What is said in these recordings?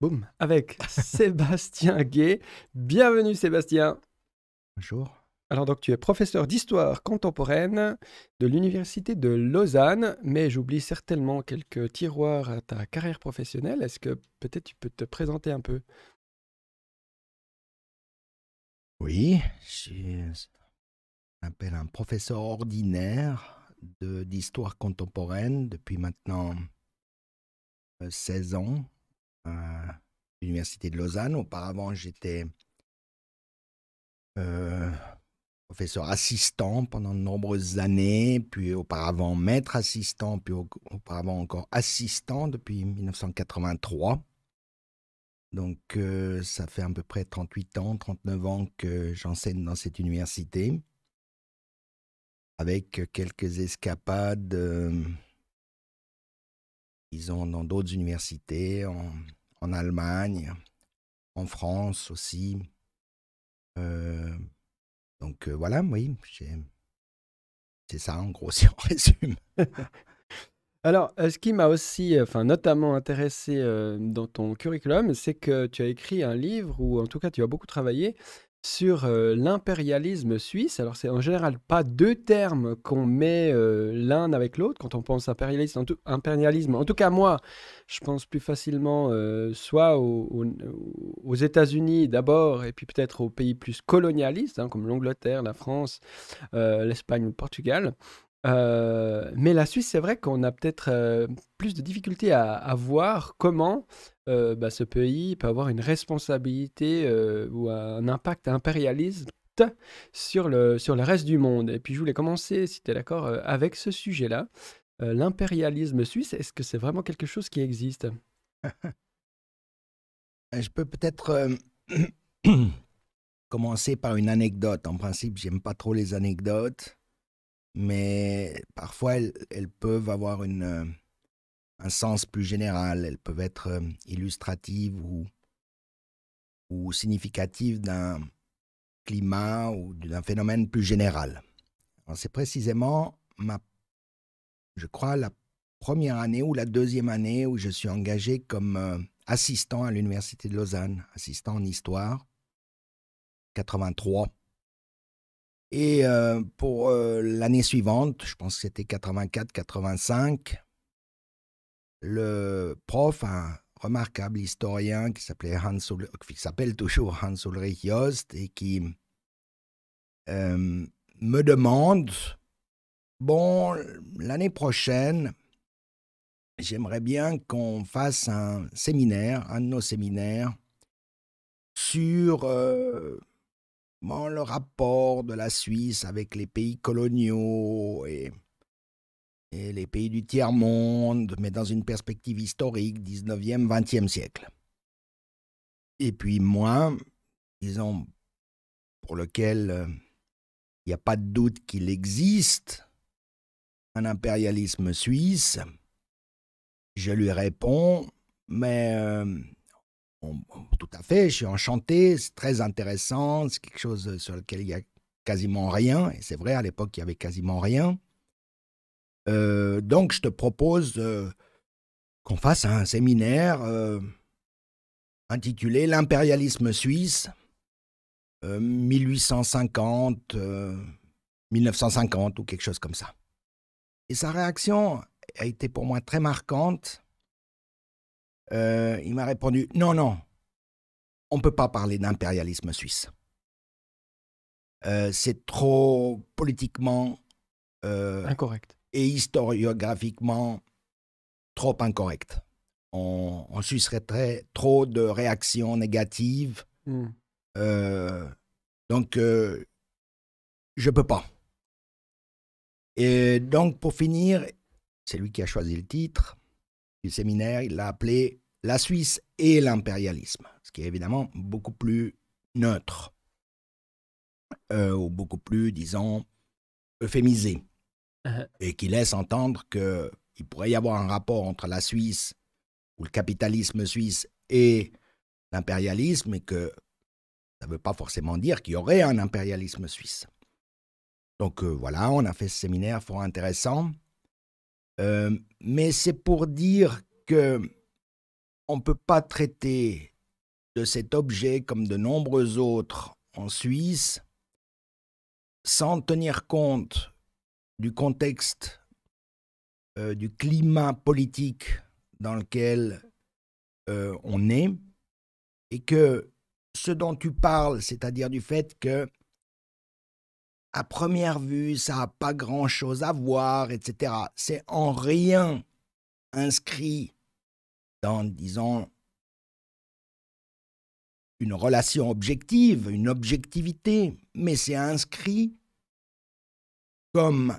Boum. Avec Sébastien Gay. Bienvenue Sébastien. Bonjour. Alors donc tu es professeur d'histoire contemporaine de l'université de Lausanne, mais j'oublie certainement quelques tiroirs à ta carrière professionnelle. Est-ce que peut-être tu peux te présenter un peu Oui, je m'appelle un professeur ordinaire d'histoire contemporaine depuis maintenant 16 euh, ans à l'Université de Lausanne. Auparavant, j'étais euh, professeur assistant pendant de nombreuses années, puis auparavant maître assistant, puis auparavant encore assistant depuis 1983. Donc euh, ça fait à peu près 38 ans, 39 ans que j'enseigne dans cette université, avec quelques escapades, euh, disons, dans d'autres universités, en Allemagne, en France aussi. Euh, donc euh, voilà, oui, c'est ça en gros si on résume. Alors, euh, ce qui m'a aussi, enfin, notamment intéressé dans ton curriculum, c'est que tu as écrit un livre, ou en tout cas, tu as beaucoup travaillé sur l'impérialisme suisse. Alors c'est en général pas deux termes qu'on met l'un avec l'autre quand on pense impérialisme en, tout, impérialisme. en tout cas moi, je pense plus facilement soit aux, États-Unis d'abord et puis peut-être aux pays plus colonialistes hein, comme l'Angleterre, la France, l'Espagne ou le Portugal. Euh, mais la Suisse, c'est vrai qu'on a peut-être euh, plus de difficultés à, voir comment euh, bah, ce pays peut avoir une responsabilité ou un impact impérialiste sur le, sur le reste du monde. Et puis je voulais commencer, si tu es d'accord, avec ce sujet-là. L'impérialisme suisse, est-ce que c'est vraiment quelque chose qui existe Je peux peut-être commencer par une anecdote. En principe, j'aime pas trop les anecdotes mais parfois elles, peuvent avoir une, euh, un sens plus général, elles peuvent être euh, illustratives ou, ou significatives d'un climat ou d'un phénomène plus général. C'est précisément ma, je crois, la première année ou la deuxième année où je suis engagé comme euh, assistant à l'Université de Lausanne, assistant en histoire, 83. Et euh, pour euh, l'année suivante, je pense que c'était 84-85, le prof, un remarquable historien qui s'appelait Hans, qui s'appelle toujours Hans Ulrich Jost et qui euh, me demande bon l'année prochaine j'aimerais bien qu'on fasse un séminaire, un de nos séminaires sur le rapport de la Suisse avec les pays coloniaux et, les pays du tiers-monde, mais dans une perspective historique, 19e, 20e siècle. Et puis moi, disons, pour lequel euh, il n'y a pas de doute qu'il existe un impérialisme suisse, je lui réponds, mais euh, tout à fait, je suis enchanté, c'est très intéressant, c'est quelque chose euh, sur lequel il y a quasiment rien, et c'est vrai, à l'époque, il y avait quasiment rien. Euh, donc, je te propose euh, qu'on fasse un séminaire intitulé L'impérialisme suisse, 1850, 1950, ou quelque chose comme ça. Et sa réaction a été pour moi très marquante euh, il m'a répondu Non, non, on ne peut pas parler d'impérialisme suisse. Euh, c'est trop politiquement. Euh, incorrect. Et historiographiquement trop incorrect. On, on susciterait trop de réactions négatives. Hmm. donc, je ne peux pas. Et donc, pour finir, c'est lui qui a choisi le titre du séminaire, il l'a appelé la Suisse et l'impérialisme, ce qui est évidemment beaucoup plus neutre, euh, ou beaucoup plus, disons, euphémisé, et qui laisse entendre qu'il pourrait y avoir un rapport entre la Suisse ou le capitalisme suisse et l'impérialisme, et que ça ne veut pas forcément dire qu'il y aurait un impérialisme suisse. Donc euh, voilà, on a fait ce séminaire fort intéressant. Euh, mais c'est pour dire que on ne peut pas traiter de cet objet comme de nombreux autres en Suisse sans tenir compte du contexte, euh, du climat politique dans lequel euh, on est, et que ce dont tu parles, c'est-à-dire du fait que à première vue, ça n'a pas grand-chose à voir, etc., c'est en rien inscrit dans, disons, une relation objective, une objectivité, mais c'est inscrit comme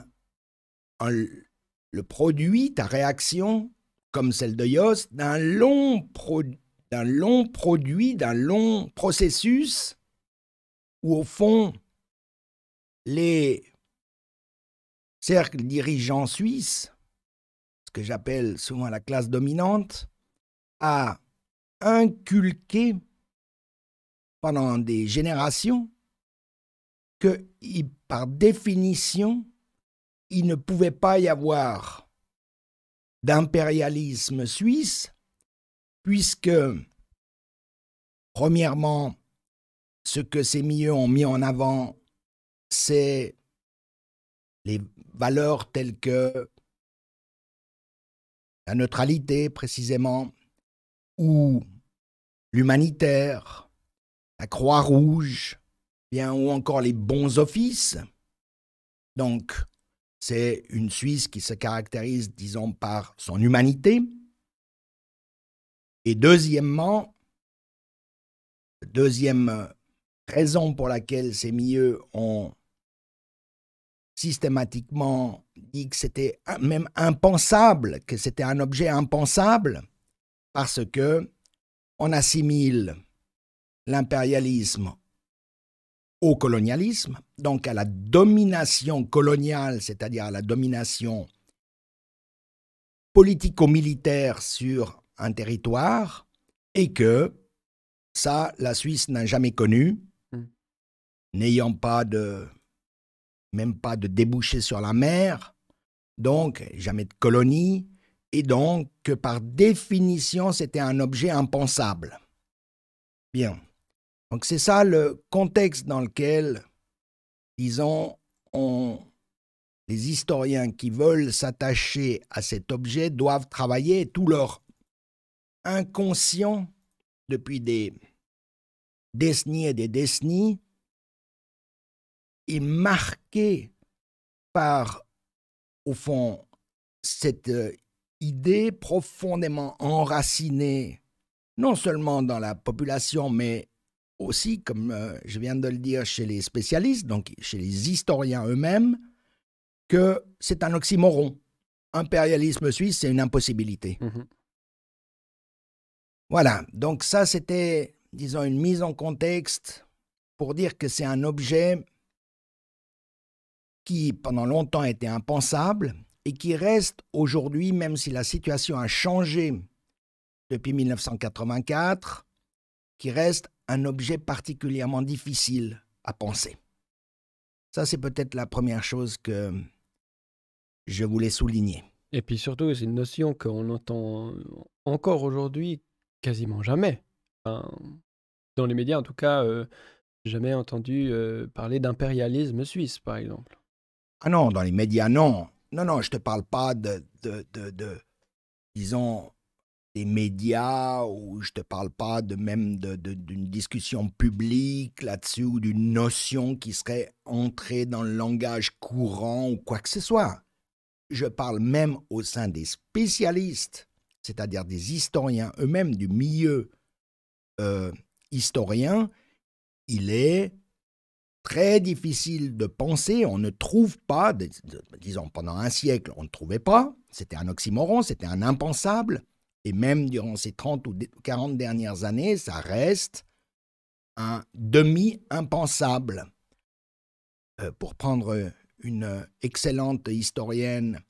le produit, ta réaction, comme celle de Yost, d'un long, long produit, d'un long processus où, au fond, les cercles dirigeants suisses, ce que j'appelle souvent la classe dominante, a inculqué pendant des générations que par définition, il ne pouvait pas y avoir d'impérialisme suisse, puisque, premièrement, ce que ces milieux ont mis en avant, c'est les valeurs telles que la neutralité, précisément, ou l'humanitaire, la Croix-Rouge, bien ou encore les bons offices. Donc, c'est une Suisse qui se caractérise, disons, par son humanité. Et deuxièmement, deuxième raison pour laquelle ces milieux ont systématiquement dit que c'était même impensable, que c'était un objet impensable, parce que on assimile l'impérialisme au colonialisme, donc à la domination coloniale, c'est-à-dire à la domination politico-militaire sur un territoire, et que ça, la Suisse n'a jamais connu, hmm. n'ayant pas de, même pas de débouchés sur la mer, donc jamais de colonies, et donc que par définition, c'était un objet impensable. Bien. Donc c'est ça le contexte dans lequel, disons, les historiens qui veulent s'attacher à cet objet doivent travailler tout leur inconscient depuis des décennies et des décennies est marqué par, au fond, cette euh, idée profondément enracinée, non seulement dans la population, mais aussi, comme euh, je viens de le dire, chez les spécialistes, donc chez les historiens eux-mêmes, que c'est un oxymoron. Impérialisme suisse, c'est une impossibilité. Mhm. Voilà, donc ça c'était, disons, une mise en contexte pour dire que c'est un objet qui, pendant longtemps, était impensable, et qui reste aujourd'hui, même si la situation a changé depuis 1984, qui reste un objet particulièrement difficile à penser. Ça, c'est peut-être la première chose que je voulais souligner. Et puis surtout, c'est une notion qu'on entend encore aujourd'hui quasiment jamais. dans les médias, en tout cas, euh, jamais entendu euh, parler d'impérialisme suisse, par exemple. Ah non, dans les médias, non. Non, non, je te parle pas de, de, de, disons, des médias ou je ne te parle pas de même d'une discussion publique là-dessus ou d'une notion qui serait entrée dans le langage courant ou quoi que ce soit. Je parle même au sein des spécialistes, c'est-à-dire des historiens eux-mêmes du milieu euh, historien. Il est très difficile de penser, on ne trouve pas, disons pendant un siècle, on ne trouvait pas, c'était un oxymoron, c'était un impensable, et même durant ces 30 ou 40 dernières années, ça reste un demi-impensable. Euh, pour prendre une excellente historienne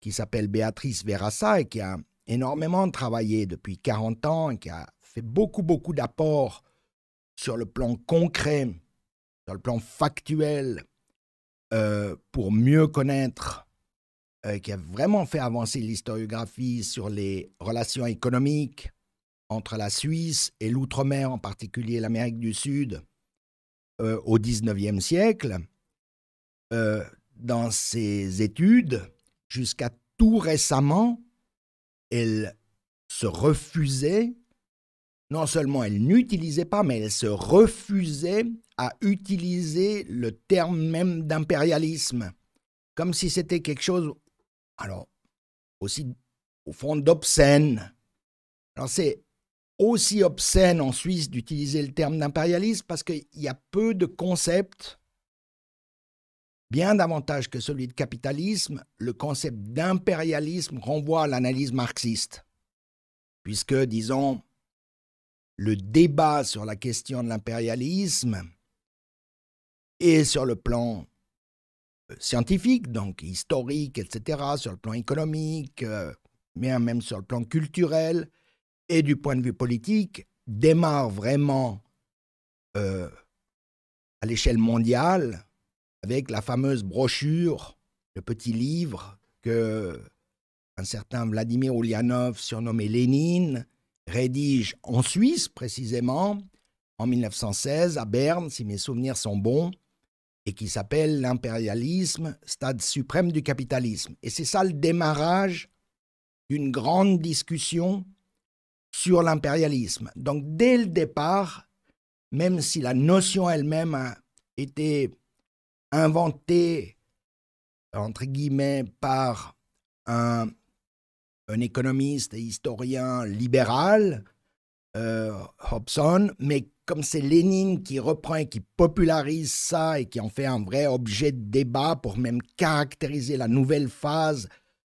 qui s'appelle Béatrice Verassa et qui a énormément travaillé depuis 40 ans et qui a fait beaucoup, beaucoup d'apports sur le plan concret sur le plan factuel, euh, pour mieux connaître, euh, qui a vraiment fait avancer l'historiographie sur les relations économiques entre la Suisse et l'outre-mer, en particulier l'Amérique du Sud, euh, au XIXe siècle, euh, dans ses études, jusqu'à tout récemment, elle se refusait, non seulement elle n'utilisait pas, mais elle se refusait à utiliser le terme même d'impérialisme, comme si c'était quelque chose, alors, aussi, au fond, d'obscène. Alors, c'est aussi obscène en Suisse d'utiliser le terme d'impérialisme parce qu'il y a peu de concepts, bien davantage que celui de capitalisme. Le concept d'impérialisme renvoie à l'analyse marxiste, puisque, disons, le débat sur la question de l'impérialisme et sur le plan euh, scientifique, donc historique, etc., sur le plan économique, euh, mais hein, même sur le plan culturel et du point de vue politique, démarre vraiment euh, à l'échelle mondiale avec la fameuse brochure, le petit livre que un certain Vladimir Ulyanov, surnommé Lénine, rédige en Suisse précisément en 1916 à Berne, si mes souvenirs sont bons, et qui s'appelle l'impérialisme, stade suprême du capitalisme. Et c'est ça le démarrage d'une grande discussion sur l'impérialisme. Donc dès le départ, même si la notion elle-même a été inventée, entre guillemets, par un, un économiste et historien libéral, euh, Hobson, mais comme c'est Lénine qui reprend et qui popularise ça et qui en fait un vrai objet de débat pour même caractériser la nouvelle phase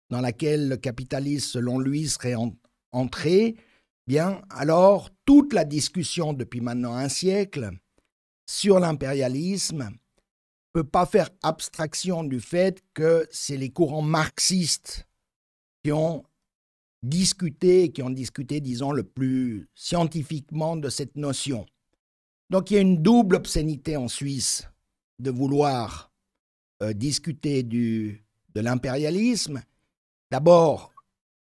dans laquelle le capitalisme, selon lui, serait entré, bien, alors toute la discussion depuis maintenant un siècle sur l'impérialisme ne peut pas faire abstraction du fait que c'est les courants marxistes qui ont discuté, qui ont discuté, disons, le plus scientifiquement de cette notion. Donc il y a une double obscénité en Suisse de vouloir euh, discuter de l'impérialisme. D'abord,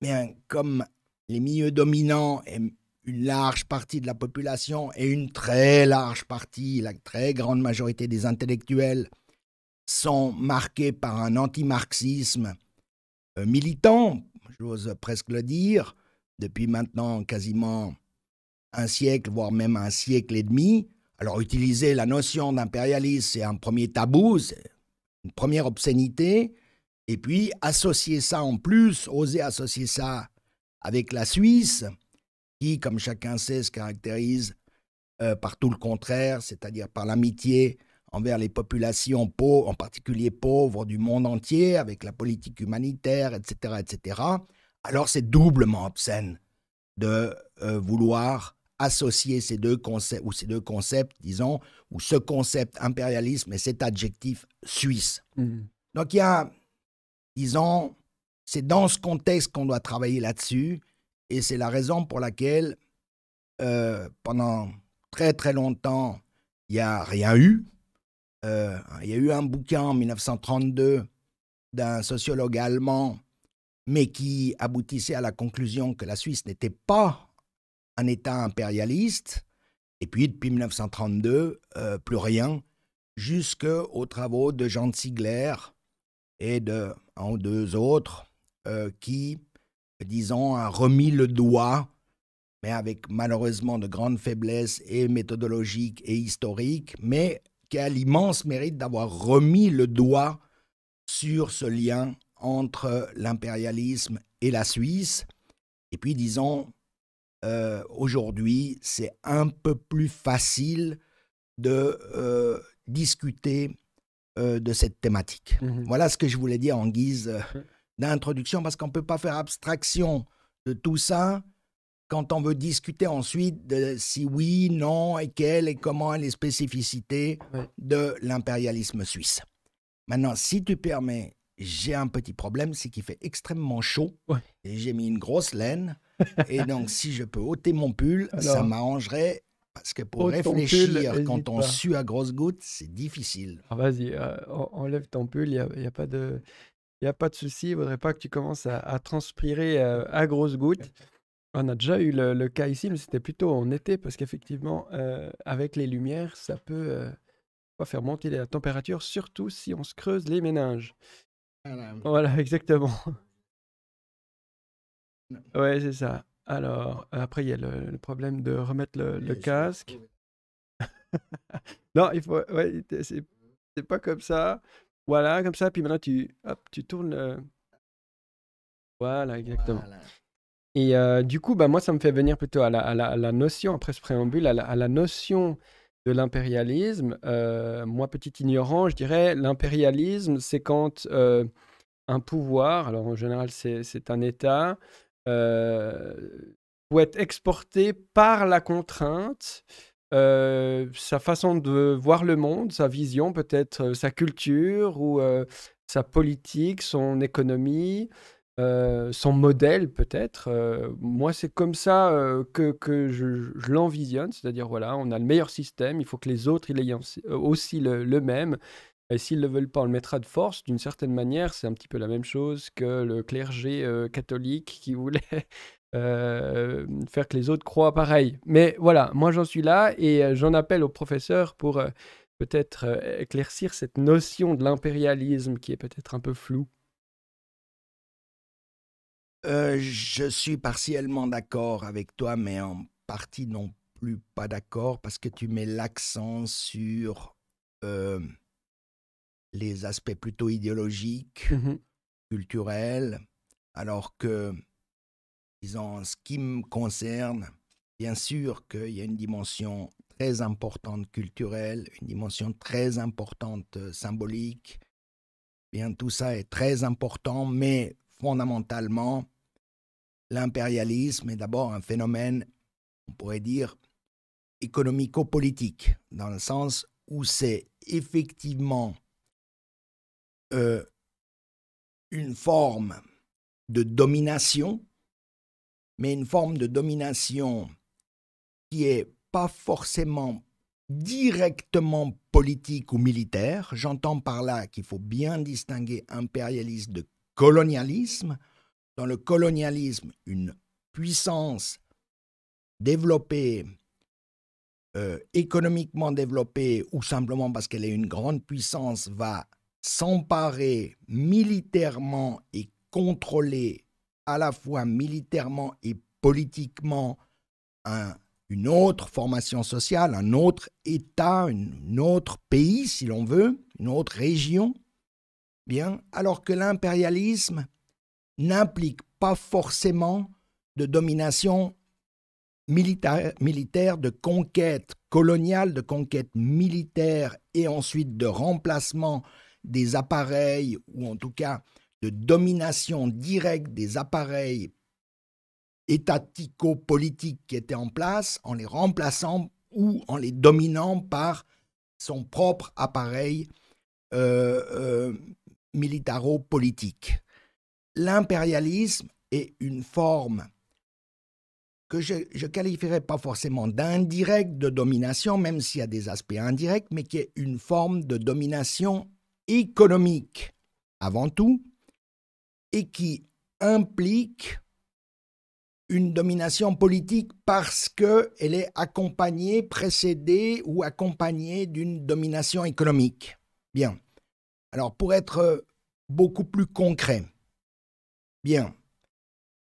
bien, comme les milieux dominants et une large partie de la population et une très large partie, la très grande majorité des intellectuels sont marqués par un antimarxisme marxisme euh, militant, j'ose presque le dire, depuis maintenant quasiment un siècle, voire même un siècle et demi. Alors utiliser la notion d'impérialisme, c'est un premier tabou, c'est une première obscénité. Et puis associer ça en plus, oser associer ça avec la Suisse, qui, comme chacun sait, se caractérise euh, par tout le contraire, c'est-à-dire par l'amitié envers les populations pauvres, en particulier pauvres du monde entier, avec la politique humanitaire, etc., etc. Alors c'est doublement obscène de euh, vouloir associer ces deux concepts, ou ces deux concepts, disons, ou ce concept impérialisme et cet adjectif suisse. Mhm. Donc il y a, disons, c'est dans ce contexte qu'on doit travailler là-dessus, et c'est la raison pour laquelle, euh, pendant très très longtemps, il n'y a rien eu. Euh, il y a eu un bouquin en 1932 d'un sociologue allemand, mais qui aboutissait à la conclusion que la Suisse n'était pas un État impérialiste. Et puis, depuis 1932, euh, plus rien, jusqu'aux travaux de Jean Ziegler et de en deux autres euh, qui, disons, a remis le doigt, mais avec malheureusement de grandes faiblesses et méthodologiques et historiques, mais qui a l'immense mérite d'avoir remis le doigt sur ce lien entre l'impérialisme et la Suisse. Et puis, disons, euh, aujourd'hui, c'est un peu plus facile de euh, discuter euh, de cette thématique. Mmh voilà ce que je voulais dire en guise mmh. d'introduction, parce qu'on ne peut pas faire abstraction de tout ça quand on veut discuter ensuite de si oui, non, et quelles et comment les spécificités de l'impérialisme suisse. Maintenant, si tu permets, j'ai un petit problème, c'est qu'il fait extrêmement chaud et j'ai mis une grosse laine. Et donc, si je peux ôter mon pull, ça m'arrangerait. Parce que pour réfléchir quand on sue à grosses gouttes, c'est difficile. Ah, vas-y, euh, enlève ton pull, il n'y a, a, pas de, y a pas de souci. Il ne faudrait pas que tu commences à, transpirer euh, à, grosses gouttes. On a déjà eu le, cas ici, mais c'était plutôt en été, parce qu'effectivement, euh, avec les lumières, ça peut pas faire monter la température, surtout si on se creuse les méninges. voilà exactement. Ouais, c'est ça. Alors, euh, après, il y a le, problème de remettre le, casque. non, il faut. Ouais, c'est, pas comme ça. Voilà, comme ça. Puis maintenant, tu, hop, tu tournes. Voilà, exactement. Et euh, du coup, bah, moi, ça me fait venir plutôt à la, à la, notion, après ce préambule, à la, à la notion de l'impérialisme. Euh, moi, petit ignorant, je dirais l'impérialisme, c'est quand un pouvoir, alors en général, c'est, un État, euh, être exporté par la contrainte euh, sa façon de voir le monde, sa vision, peut-être euh, sa culture ou sa politique, son économie. son modèle peut-être. moi, c'est comme ça que, je, l'envisionne, c'est-à-dire voilà, on a le meilleur système, il faut que les autres aient aussi le même, et s'ils ne le veulent pas, on le mettra de force. D'une certaine manière, c'est un petit peu la même chose que le clergé euh, catholique qui voulait euh, faire que les autres croient pareil. Mais voilà, moi j'en suis là et euh, j'en appelle au professeur pour peut-être éclaircir cette notion de l'impérialisme qui est peut-être un peu floue. je suis partiellement d'accord avec toi, mais en partie non plus pas d'accord parce que tu mets l'accent sur les aspects plutôt idéologiques, mmh culturels, alors que, disons, ce qui me concerne, bien sûr qu'il y a une dimension très importante culturelle, une dimension très importante euh, symbolique. Bien, tout ça est très important, mais fondamentalement, l'impérialisme est d'abord un phénomène, on pourrait dire, économico-politique, dans le sens où c'est effectivement euh, une forme de domination, mais une forme de domination qui est pas forcément directement politique ou militaire. J'entends par là qu'il faut bien distinguer impérialisme de colonialisme. Dans le colonialisme, une puissance développée, euh, économiquement développée, ou simplement parce qu'elle est une grande puissance, va s'emparer militairement et contrôler à la fois militairement et politiquement un, une autre formation sociale, un autre État, un autre pays, si l'on veut, une autre région, bien, alors que l'impérialisme n'implique pas forcément de domination militaire, militaire, de conquête coloniale, de conquête militaire et ensuite de remplacement des appareils, ou en tout cas de domination directe des appareils étatico-politiques qui étaient en place, en les remplaçant ou en les dominant par son propre appareil euh, euh, militaro-politique. L'impérialisme est une forme que je, ne qualifierais pas forcément d'indirect de domination, même s'il y a des aspects indirects, mais qui est une forme de domination économique avant tout et qui implique une domination politique parce qu'elle est accompagnée, précédée ou accompagnée d'une domination économique. Bien. Alors pour être beaucoup plus concret, bien,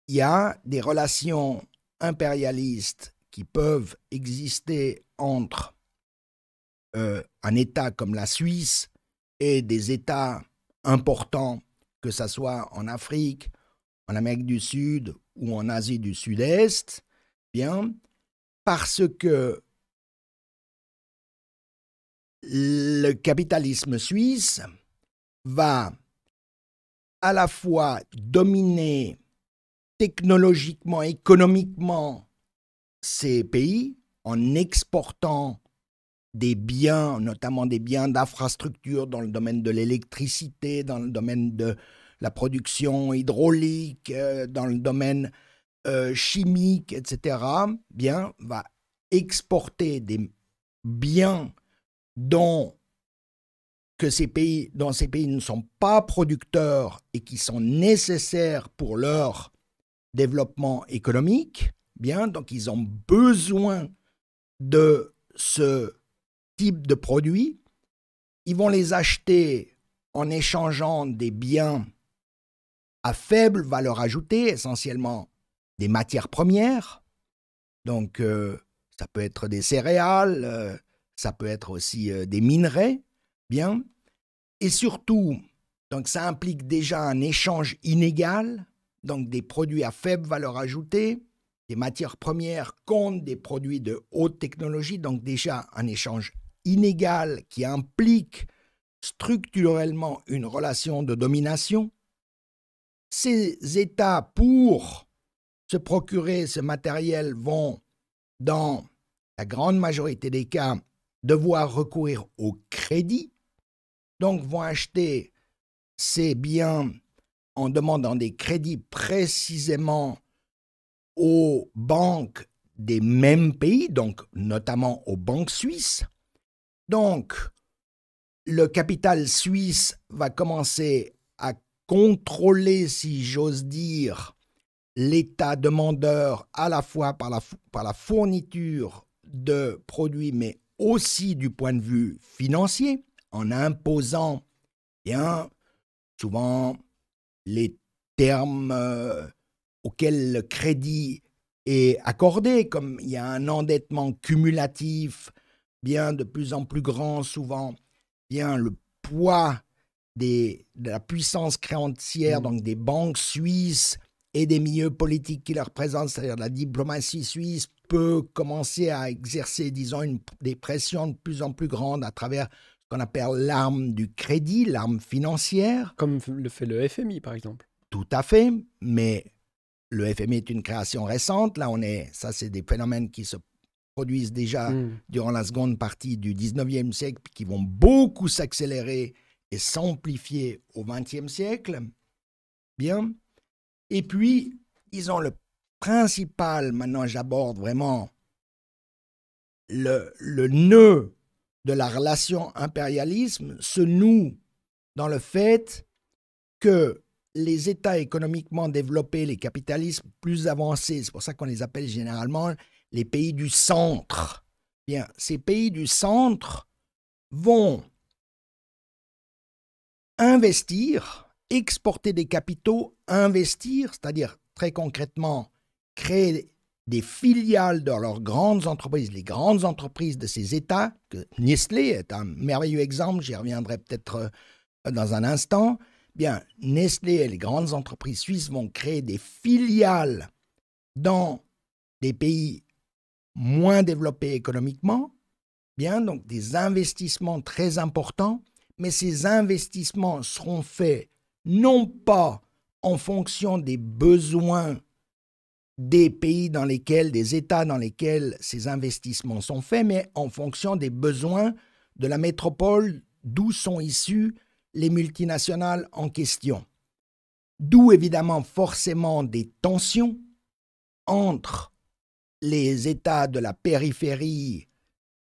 il y a des relations impérialistes qui peuvent exister entre euh, un État comme la Suisse des États importants, que ce soit en Afrique, en Amérique du Sud ou en Asie du Sud-Est, bien, parce que le capitalisme suisse va à la fois dominer technologiquement, économiquement ces pays en exportant des biens, notamment des biens d'infrastructure dans le domaine de l'électricité, dans le domaine de la production hydraulique, euh, dans le domaine euh, chimique, etc., bien, va exporter des biens dont que ces pays, dont ces pays ne sont pas producteurs et qui sont nécessaires pour leur développement économique, bien, donc ils ont besoin de ce types de produits. Ils vont les acheter en échangeant des biens à faible valeur ajoutée, essentiellement des matières premières. Donc, euh, ça peut être des céréales, euh, ça peut être aussi euh, des minerais, bien. Et surtout, donc ça implique déjà un échange inégal, donc des produits à faible valeur ajoutée, des matières premières contre des produits de haute technologie, donc déjà un échange inégales qui implique structurellement une relation de domination, ces États, pour se procurer ce matériel, vont, dans la grande majorité des cas, devoir recourir au crédit, donc vont acheter ces biens en demandant des crédits précisément aux banques des mêmes pays, donc notamment aux banques suisses, donc, le capital suisse va commencer à contrôler, si j'ose dire, l'État demandeur à la fois par la, fourniture de produits, mais aussi du point de vue financier, en imposant, bien, souvent les termes euh, auxquels le crédit est accordé, comme il y a un endettement cumulatif bien de plus en plus grand, souvent, bien le poids de la puissance créancière, mm. donc des banques suisses et des milieux politiques qui la représentent, c'est-à-dire la diplomatie suisse, peut commencer à exercer, disons, une, des pressions de plus en plus grandes à travers ce qu'on appelle l'arme du crédit, l'arme financière. Comme le fait le FMI, par exemple. Tout à fait, mais le FMI est une création récente. Là, on est, ça, c'est des phénomènes qui se produisent déjà hmm. durant la seconde partie du 19e siècle, qui vont beaucoup s'accélérer et s'amplifier au 20e siècle. Bien. Et puis, ils ont le principal, maintenant j'aborde vraiment le, le nœud de la relation impérialisme, se noue dans le fait que les États économiquement développés, les capitalismes plus avancés, c'est pour ça qu'on les appelle généralement les pays du centre. Bien, ces pays du centre vont investir, exporter des capitaux, investir, c'est-à-dire très concrètement créer des filiales dans leurs grandes entreprises, les grandes entreprises de ces États, que Nestlé est un merveilleux exemple, j'y reviendrai peut-être euh, dans un instant, bien, Nestlé et les grandes entreprises suisses vont créer des filiales dans des pays moins développés économiquement, bien, donc des investissements très importants, mais ces investissements seront faits non pas en fonction des besoins des pays dans lesquels, des États dans lesquels ces investissements sont faits, mais en fonction des besoins de la métropole d'où sont issus les multinationales en question. D'où évidemment forcément des tensions entre les États de la périphérie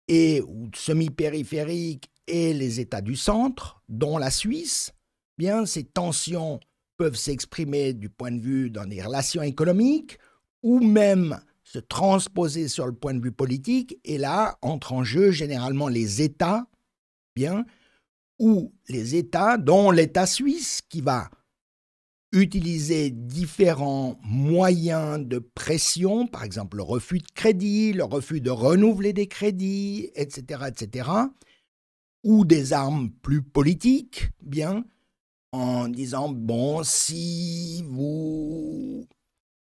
et ou semi périphériques et les États du centre, dont la Suisse, eh bien ces tensions peuvent s'exprimer du point de vue dans des relations économiques ou même se transposer sur le point de vue politique. Et là entrent en jeu généralement les États, eh bien, ou les États, dont l'État suisse qui va utiliser différents moyens de pression, par exemple le refus de crédit, le refus de renouveler des crédits, etc., etc., ou des armes plus politiques, bien, en disant, bon, si vous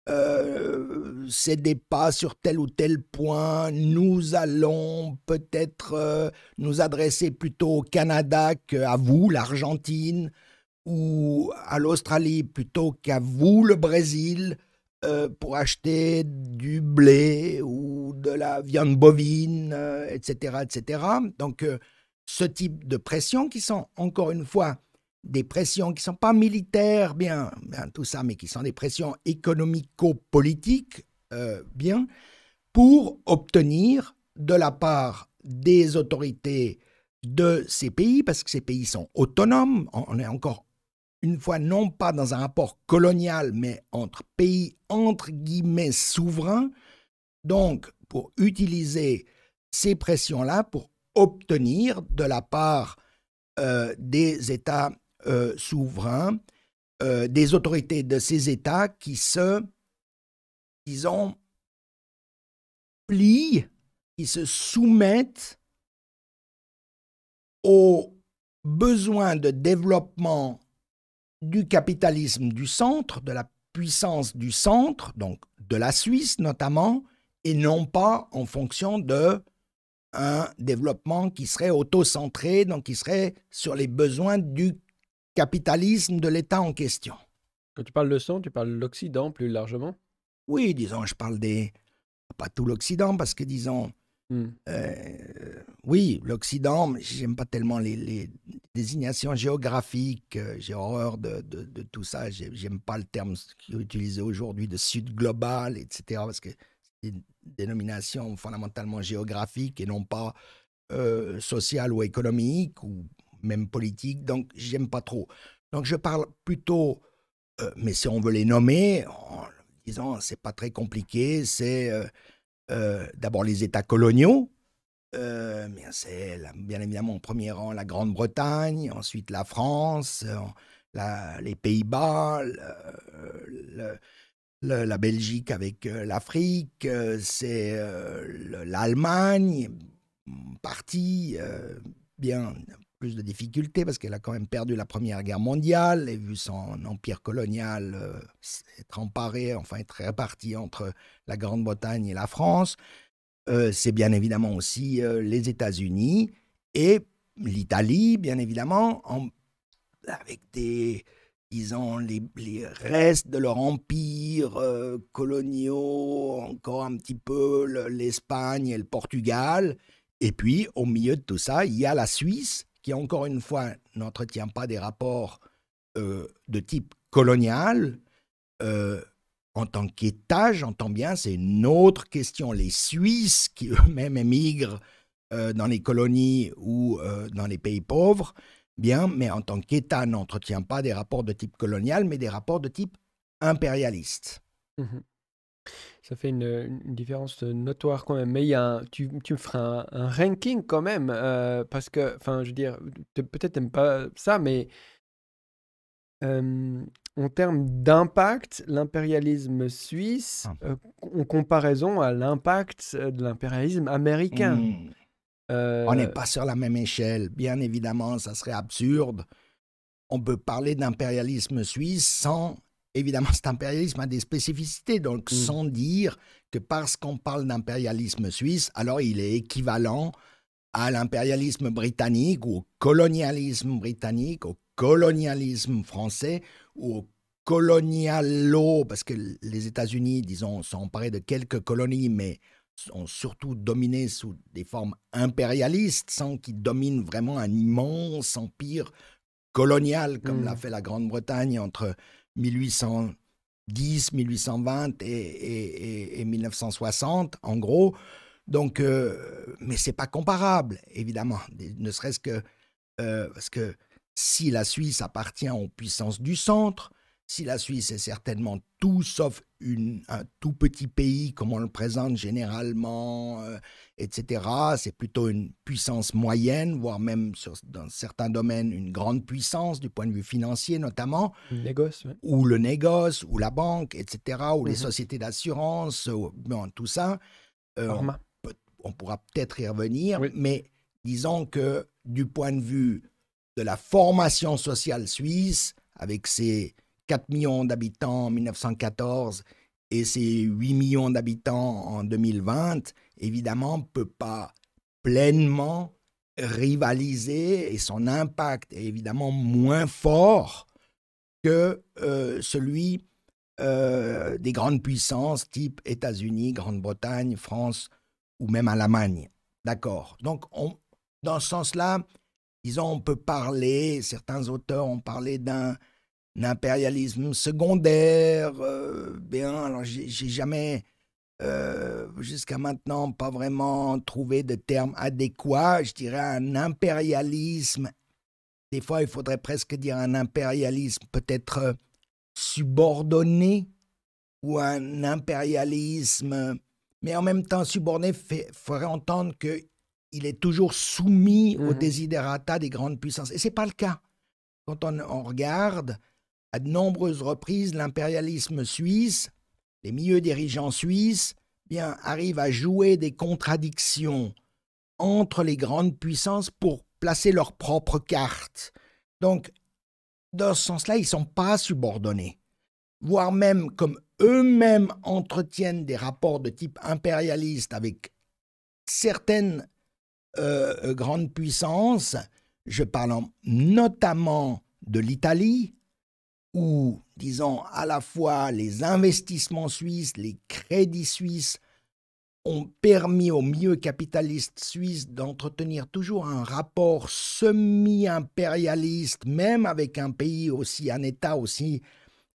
euh, cédez pas sur tel ou tel point, nous allons peut-être euh, nous adresser plutôt au Canada qu'à vous, l'Argentine, ou à l'Australie plutôt qu'à vous, le Brésil, euh, pour acheter du blé ou de la viande bovine, etc., euh, etc. Donc, euh, ce type de pression qui sont, encore une fois, des pressions qui ne sont pas militaires, bien, bien, tout ça, mais qui sont des pressions économico-politiques, bien, pour obtenir de la part des autorités de ces pays, parce que ces pays sont autonomes, on est encore une fois non pas dans un rapport colonial, mais entre pays entre guillemets souverains, donc pour utiliser ces pressions-là pour obtenir de la part euh, des États euh, souverains, euh, des autorités de ces États qui se, disons, plient, qui se soumettent aux besoins de développement du capitalisme du centre, de la puissance du centre, donc de la Suisse notamment, et non pas en fonction de un développement qui serait auto-centré, donc qui serait sur les besoins du capitalisme de l'État en question. Quand tu parles de centre, tu parles de l'Occident plus largement Oui, disons, je parle des... Pas tout l'Occident, parce que disons, Hmm. Euh, oui, l'Occident, j'aime pas tellement les, désignations géographiques, euh, j'ai horreur de, tout ça, j'aime pas le terme qui utilisé aujourd'hui de sud global, etc., parce que c'est une dénomination fondamentalement géographique et non pas euh, sociale ou économique ou même politique, donc j'aime pas trop. Donc je parle plutôt, euh, mais si on veut les nommer, en disant c'est pas très compliqué, c'est euh, euh, d'abord les États coloniaux, euh, c'est bien évidemment en premier rang la Grande-Bretagne, ensuite la France, euh, les Pays-Bas, la Belgique avec l'Afrique, c'est l'Allemagne, partie bien plus de difficultés parce qu'elle a quand même perdu la Première Guerre mondiale et vu son empire colonial euh, être emparé, enfin être réparti entre la Grande-Bretagne et la France. Euh, c'est bien évidemment aussi euh, les États-Unis et l'Italie, bien évidemment, avec des, disons, les, les, restes de leur empire colonial, coloniaux, encore un petit peu l'Espagne et le Portugal. Et puis, au milieu de tout ça, il y a la Suisse encore une fois, n'entretient pas des rapports euh, de type colonial, euh, en tant qu'État, j'entends bien, c'est une autre question. Les Suisses, qui eux-mêmes émigrent euh, dans les colonies ou dans les pays pauvres, bien, mais en tant qu'État, n'entretient pas des rapports de type colonial, mais des rapports de type impérialiste. Mmh ça fait une, différence notoire quand même. Mais il y a tu, me feras un, ranking quand même, euh, parce que, enfin, je veux dire, peut-être t'aimes pas ça, mais en termes d'impact, l'impérialisme suisse, ah. euh, en comparaison à l'impact euh, de l'impérialisme américain. Mmh. On n'est pas sur la même échelle. Bien évidemment, ça serait absurde. On peut parler d'impérialisme suisse sans évidemment, cet impérialisme a des spécificités. Donc, mm. sans dire que parce qu'on parle d'impérialisme suisse, alors il est équivalent à l'impérialisme britannique ou au colonialisme britannique, au colonialisme français ou au colonialo, parce que les États-Unis, disons, sont emparés de quelques colonies, mais sont surtout dominés sous des formes impérialistes, sans qu'ils dominent vraiment un immense empire colonial, comme l'a mm. fait la Grande-Bretagne entre 1810, 1820 et, et, 1960, en gros. Donc, ce euh, mais c'est pas comparable, évidemment, ne serait-ce que euh, parce que si la Suisse appartient aux puissances du centre, si la Suisse est certainement tout sauf un tout petit pays comme on le présente généralement, euh, etc., c'est plutôt une puissance moyenne, voire même dans certains domaines une grande puissance du point de vue financier notamment. Le négoce. Ou le négoce, ou la banque, etc., ou les mhm. sociétés d'assurance, tout ça. Euh, on, pourra peut-être y revenir, mais disons que du point de vue de la formation sociale suisse, avec ses 4 millions d'habitants en 1914 et ses 8 millions d'habitants en 2020, évidemment, ne peut pas pleinement rivaliser et son impact est évidemment moins fort que euh, celui euh, des grandes puissances type États-Unis, Grande-Bretagne, France ou même Allemagne. D'accord. Donc, on, dans ce sens-là, disons, on peut parler, certains auteurs ont parlé d'un impérialisme secondaire. Euh, bien, alors j'ai jamais, euh, jusqu'à maintenant, pas vraiment trouvé de terme adéquat. Je dirais un impérialisme. Des fois, il faudrait presque dire un impérialisme peut-être euh, subordonné ou un impérialisme, mais en même temps subordonné ferait entendre que il est toujours soumis aux mmh desiderata des grandes puissances. Et ce n'est pas le cas. Quand on regarde à de nombreuses reprises, l'impérialisme suisse, les milieux dirigeants suisses, bien, arrivent à jouer des contradictions entre les grandes puissances pour placer leurs propres cartes. Donc, dans ce sens-là, ils ne sont pas subordonnés, voire même comme eux-mêmes entretiennent des rapports de type impérialiste avec certaines euh, grandes puissances. Je parle notamment de l'Italie, où, disons, à la fois les investissements suisses, les crédits suisses ont permis aux mieux capitalistes suisses d'entretenir toujours un rapport semi-impérialiste, même avec un pays aussi, un État aussi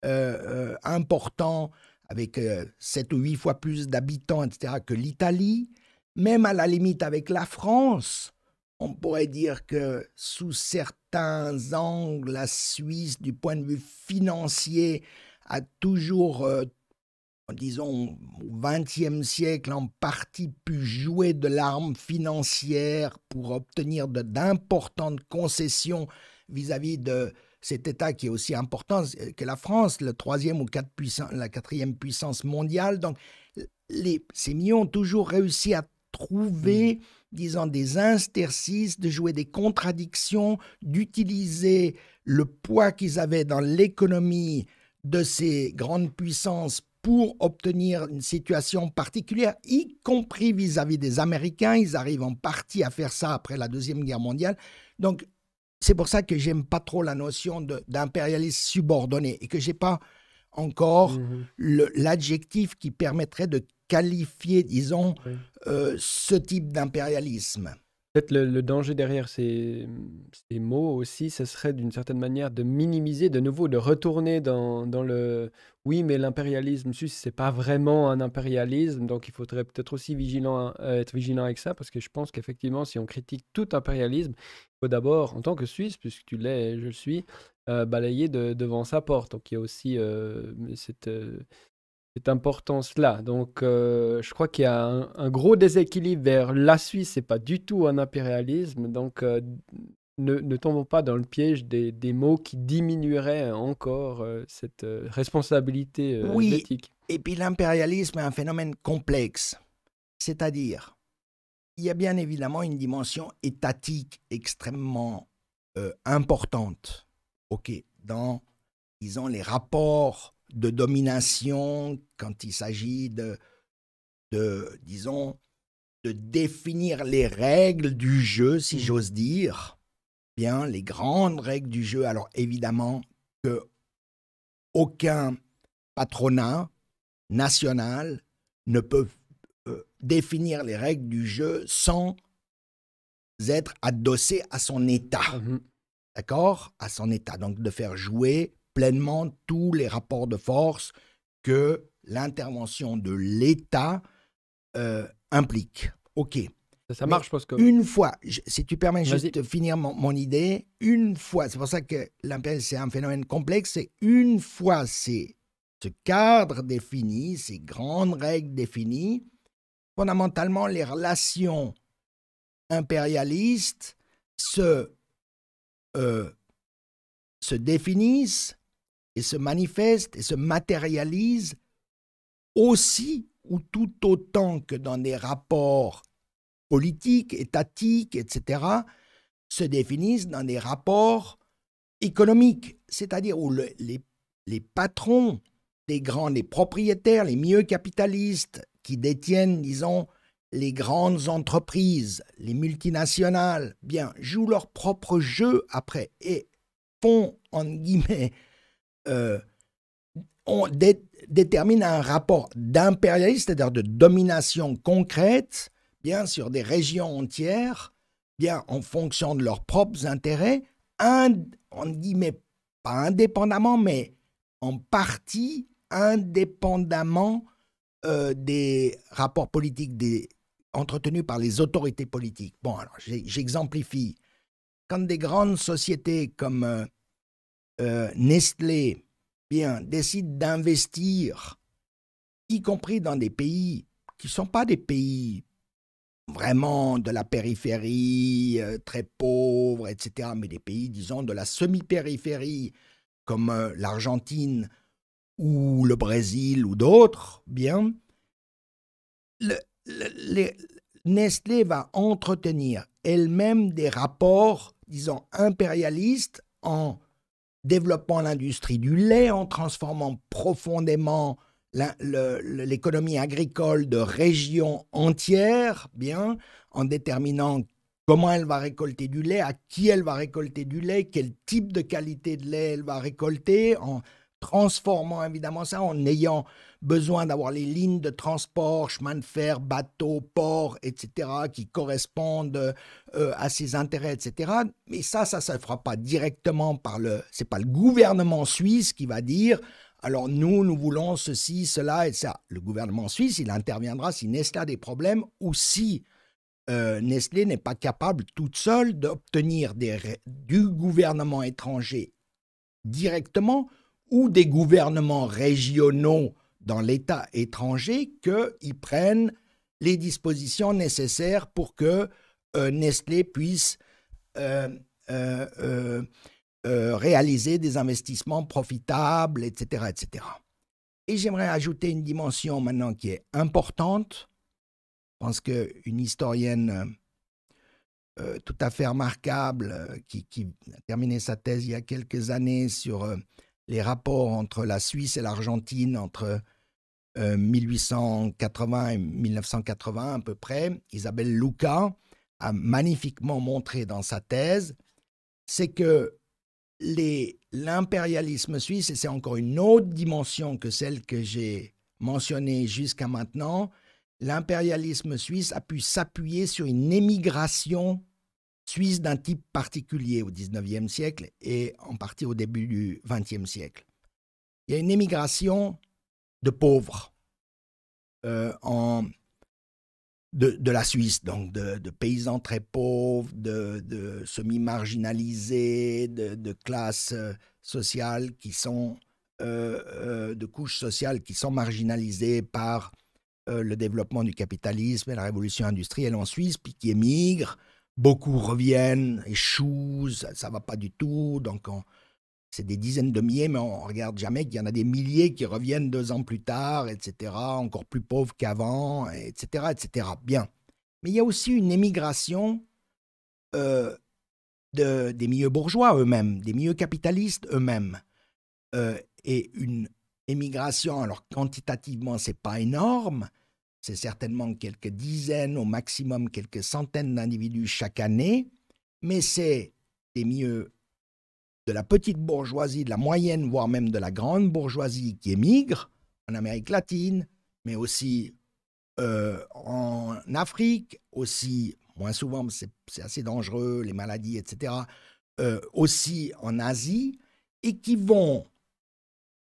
euh, euh, important, avec euh, sept ou huit fois plus d'habitants, etc., que l'Italie, même à la limite avec la France. On pourrait dire que sous certains certains angles, la Suisse, du point de vue financier, a toujours, euh, disons, au XXe siècle, en partie pu jouer de l'arme financière pour obtenir d'importantes concessions vis-à-vis de cet État qui est aussi important euh, que la France, le troisième ou la quatrième puissance mondiale. Donc, les millions ont toujours réussi à trouver, mm. disons, des interstices, de jouer des contradictions, d'utiliser le poids qu'ils avaient dans l'économie de ces grandes puissances pour obtenir une situation particulière, y compris vis-à-vis des Américains. Ils arrivent en partie à faire ça après la Deuxième Guerre mondiale. Donc, c'est pour ça que j'aime pas trop la notion d'impérialisme subordonné et que j'ai pas encore mm-hmm. l'adjectif qui permettrait de qualifier, disons, euh, ce type d'impérialisme. Peut-être le, danger derrière ces, mots aussi, ce serait d'une certaine manière de minimiser de nouveau, de retourner dans, le oui, mais l'impérialisme suisse, c'est pas vraiment un impérialisme, donc il faudrait peut-être aussi euh, être vigilant avec ça, parce que je pense qu'effectivement, si on critique tout impérialisme, il faut d'abord, en tant que Suisse, puisque tu l'es, je suis, balayé euh, balayer devant sa porte. Donc il y a aussi cette importance-là. Donc, euh, je crois qu'il y a un, gros déséquilibre vers la Suisse et pas du tout un impérialisme. Donc, euh, ne, tombons pas dans le piège des, mots qui diminueraient encore euh, cette responsabilité oui, Et puis, l'impérialisme est un phénomène complexe. C'est-à-dire, il y a bien évidemment une dimension étatique extrêmement importante. OK, dans, disons, les rapports de domination, quand il s'agit de, disons, de définir les règles du jeu, si mmh. j'ose dire, bien les grandes règles du jeu. Alors évidemment que aucun patronat national ne peut euh, définir les règles du jeu sans être adossé à son État. Mmh D'accord À son État. Donc de faire jouer pleinement tous les rapports de force que l'intervention de l'État euh, implique. OK. Ça marche parce que... Une fois, si tu permets juste de finir mon, idée, une fois, c'est pour ça que l'impérialisme, c'est un phénomène complexe, c'est une fois c'est ce cadre défini, ces grandes règles définies, fondamentalement, les relations impérialistes se, euh, se définissent se manifeste et se matérialise aussi ou tout autant que dans des rapports politiques, étatiques, etc., se définissent dans des rapports économiques, c'est-à-dire où les, les patrons des grands, les propriétaires, les mieux capitalistes qui détiennent, disons, les grandes entreprises, les multinationales, bien, jouent leur propre jeu après et font, en guillemets, euh, on détermine un rapport d'impérialisme, c'est-à-dire de domination concrète, bien sur des régions entières, bien en fonction de leurs propres intérêts, en guillemets, pas indépendamment, mais en partie indépendamment euh, des rapports politiques entretenus par les autorités politiques. Bon, alors j'exemplifie. Quand des grandes sociétés comme euh, euh, Nestlé bien, décide d'investir, y compris dans des pays qui ne sont pas des pays vraiment de la périphérie, euh, très pauvres, etc., mais des pays, disons, de la semi-périphérie, comme euh, l'Argentine ou le Brésil ou d'autres, bien, Nestlé va entretenir elle-même des rapports, disons, impérialistes en développant l'industrie du lait, en transformant profondément l'économie agricole de régions entières, bien, en déterminant comment elle va récolter du lait, à qui elle va récolter du lait, quel type de qualité de lait elle va récolter, en transformant évidemment ça en ayant besoin d'avoir les lignes de transport, chemin de fer, bateau, port, etc., qui correspondent euh, à ses intérêts, etc. Mais ça, ça ne se fera pas directement par le... C'est pas le gouvernement suisse qui va dire... Alors nous, nous voulons ceci, cela et ça. Le gouvernement suisse, il interviendra si Nestlé a des problèmes ou si euh, Nestlé n'est pas capable toute seule d'obtenir du gouvernement étranger directement ou des gouvernements régionaux dans l'État étranger qu'ils prennent les dispositions nécessaires pour que euh, Nestlé puisse euh, euh, réaliser des investissements profitables, etc. etc. Et j'aimerais ajouter une dimension maintenant qui est importante. Je pense qu'une historienne tout à fait remarquable qui, qui, a terminé sa thèse il y a quelques années sur les rapports entre la Suisse et l'Argentine entre 1880 euh, et 1980 à peu près, Isabelle Luca a magnifiquement montré dans sa thèse, c'est que l'impérialisme suisse, et c'est encore une autre dimension que celle que j'ai mentionnée jusqu'à maintenant, l'impérialisme suisse a pu s'appuyer sur une émigration suisse d'un type particulier au 19e siècle et en partie au début du 20e siècle. Il y a une émigration de pauvres euh, de, la Suisse, donc de, paysans très pauvres, de, semi-marginalisés, de, classes euh, sociales qui sont, euh, de couches sociales qui sont marginalisées par le développement du capitalisme et la révolution industrielle en Suisse, puis qui émigrent Beaucoup reviennent, échouent, ça, ne va pas du tout. Donc, c'est des dizaines de milliers, mais on ne regarde jamais qu'il y en a des milliers qui reviennent deux ans plus tard, etc. Encore plus pauvres qu'avant, etc., etc. Bien. Mais il y a aussi une émigration euh, de, des milieux bourgeois eux-mêmes, des milieux capitalistes eux-mêmes, euh, et une émigration. Alors quantitativement, c'est pas énorme, c'est certainement quelques dizaines, au maximum quelques centaines d'individus chaque année, mais c'est des mieux de la petite bourgeoisie, de la moyenne, voire même de la grande bourgeoisie qui émigre en Amérique latine, mais aussi euh, en Afrique, aussi, moins souvent, c'est assez dangereux, les maladies, etc., euh, aussi en Asie, et qui vont